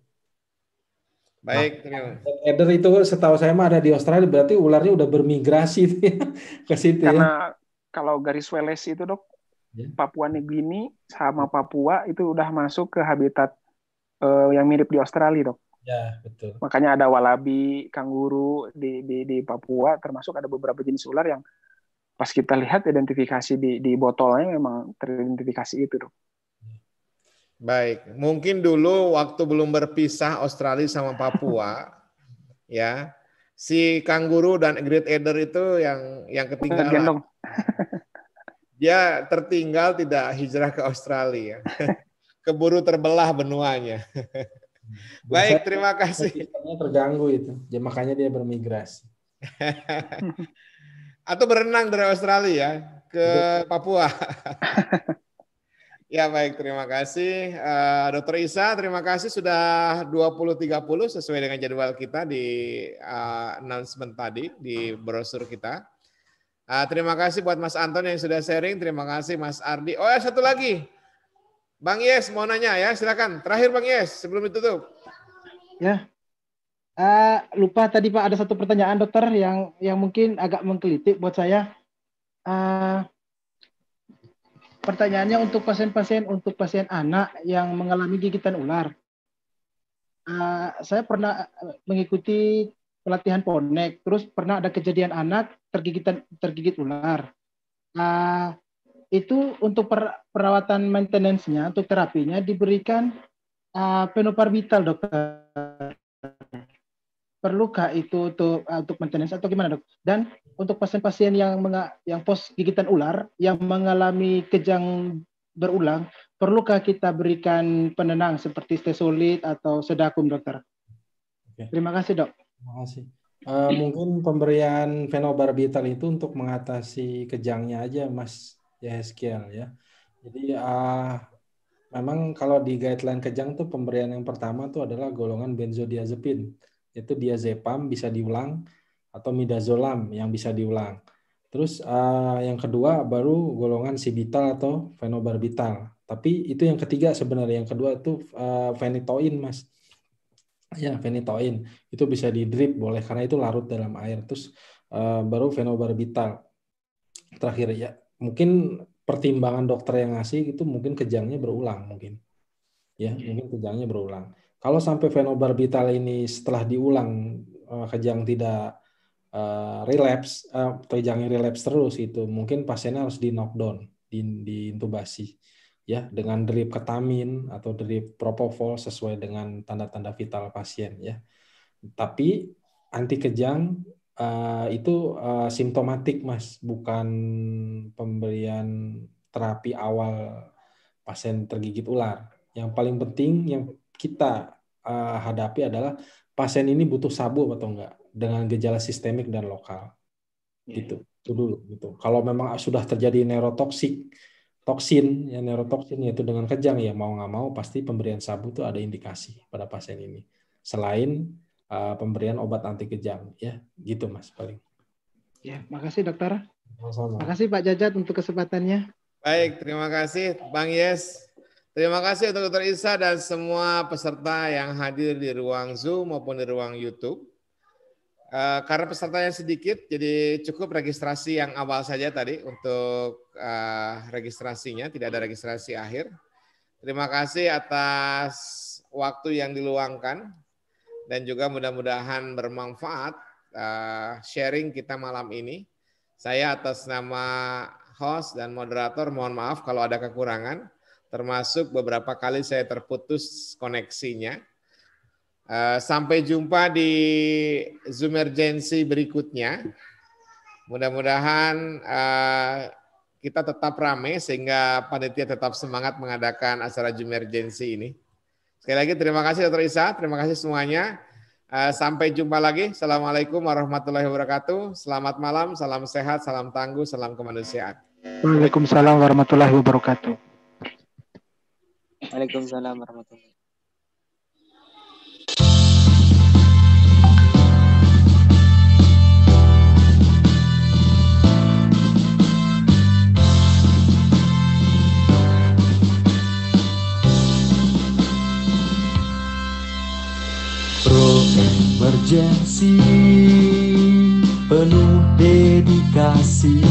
baik nah, Eder itu setahu saya mah ada di Australia berarti ularnya udah bermigrasi ke situ ya. karena ya. kalau garis Welles itu dok Ya. Papua Negini ini sama ya. Papua itu udah masuk ke habitat uh, yang mirip di Australia dok. Ya betul. Makanya ada walabi, kanguru di, di di Papua, termasuk ada beberapa jenis ular yang pas kita lihat identifikasi di di botolnya memang teridentifikasi itu dok. Baik, mungkin dulu waktu belum berpisah Australia sama Papua, ya si kanguru dan great eder itu yang yang ketinggalan dia tertinggal tidak hijrah ke Australia. Keburu terbelah benuanya. Baik, terima kasih. Terganggu itu, ya, makanya dia bermigrasi. Atau berenang dari Australia ya ke Papua. ya baik, terima kasih. Uh, Dokter Isa, terima kasih sudah 20.30 sesuai dengan jadwal kita di uh, announcement tadi, di brosur kita. Uh, terima kasih buat Mas Anton yang sudah sharing. Terima kasih Mas Ardi. Oh ya satu lagi. Bang Yes mau nanya ya, silakan. Terakhir Bang Yes sebelum ditutup. Ya. Uh, lupa tadi Pak ada satu pertanyaan dokter yang yang mungkin agak mengkritik buat saya. Uh, pertanyaannya untuk pasien-pasien untuk pasien anak yang mengalami gigitan ular. Uh, saya pernah mengikuti pelatihan ponek, terus pernah ada kejadian anak tergigitan tergigit ular. Uh, itu untuk per, perawatan maintenance-nya, untuk terapinya diberikan uh, penoparbital, dokter. Perlukah itu untuk uh, untuk maintenance atau gimana, dok? Dan untuk pasien-pasien yang menga, yang pos gigitan ular yang mengalami kejang berulang, perlukah kita berikan penenang seperti stesolid atau sedakum, dokter? okay. Terima kasih, dok. Terima kasih. Uh, eh, mungkin pemberian fenobarbital itu untuk mengatasi kejangnya aja, Mas Yeskiel ya. Jadi uh, memang kalau di guideline kejang tuh pemberian yang pertama tuh adalah golongan benzodiazepin, yaitu diazepam bisa diulang atau midazolam yang bisa diulang. Terus uh, yang kedua baru golongan sibital atau fenobarbital. Tapi itu yang ketiga sebenarnya yang kedua itu uh, fenitoin, Mas ya fenitoin itu bisa di drip boleh karena itu larut dalam air terus uh, baru fenobarbital terakhir ya mungkin pertimbangan dokter yang ngasih itu mungkin kejangnya berulang mungkin ya okay. mungkin kejangnya berulang kalau sampai fenobarbital ini setelah diulang uh, kejang tidak uh, relapse uh, kejangnya relapse terus itu mungkin pasiennya harus di knockdown di, di intubasi ya dengan drip ketamin atau drip propofol sesuai dengan tanda-tanda vital pasien ya. Tapi anti kejang uh, itu uh, simptomatik Mas, bukan pemberian terapi awal pasien tergigit ular. Yang paling penting yang kita uh, hadapi adalah pasien ini butuh sabu atau enggak dengan gejala sistemik dan lokal. Iya, iya. Gitu. Itu dulu gitu. Kalau memang sudah terjadi neurotoksik toksin ya neurotoksin yaitu dengan kejang ya mau nggak mau pasti pemberian sabu itu ada indikasi pada pasien ini selain uh, pemberian obat anti kejang ya gitu mas paling ya makasih dokter Sama-sama. makasih Pak Jajat untuk kesempatannya baik terima kasih Bang Yes Terima kasih untuk dokter Isa dan semua peserta yang hadir di ruang Zoom maupun di ruang YouTube. Uh, karena pesertanya sedikit, jadi cukup registrasi yang awal saja tadi untuk uh, registrasinya, tidak ada registrasi akhir. Terima kasih atas waktu yang diluangkan dan juga mudah-mudahan bermanfaat uh, sharing kita malam ini. Saya atas nama host dan moderator mohon maaf kalau ada kekurangan, termasuk beberapa kali saya terputus koneksinya. Eh, sampai jumpa di Zoom emergency berikutnya. Mudah-mudahan eh, kita tetap ramai sehingga panitia tetap semangat mengadakan acara Zoom emergency ini. Sekali lagi terima kasih Dr. Isa, terima kasih semuanya. Eh, sampai jumpa lagi. Assalamualaikum warahmatullahi wabarakatuh. Selamat malam, salam sehat, salam tangguh, salam kemanusiaan. Waalaikumsalam warahmatullahi wabarakatuh. Waalaikumsalam warahmatullahi wabarakatuh. Pro emergency penuh dedikasi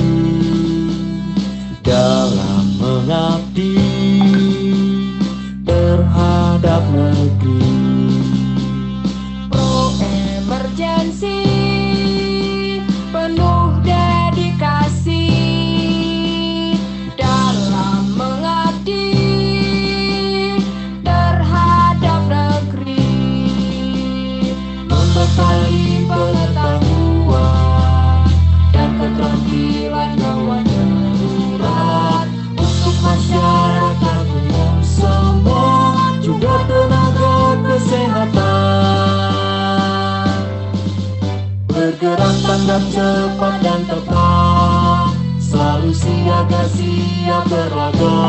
dalam mengabdi terhadap negeri. tanggap cepat dan tepat Selalu siaga siap berlaga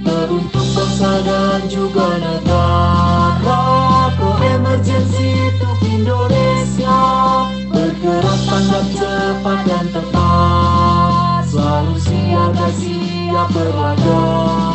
Teruntuk bangsa dan juga negara Ko emergency untuk Indonesia Bergerak tanggap cepat dan tepat Selalu siaga siap berlaga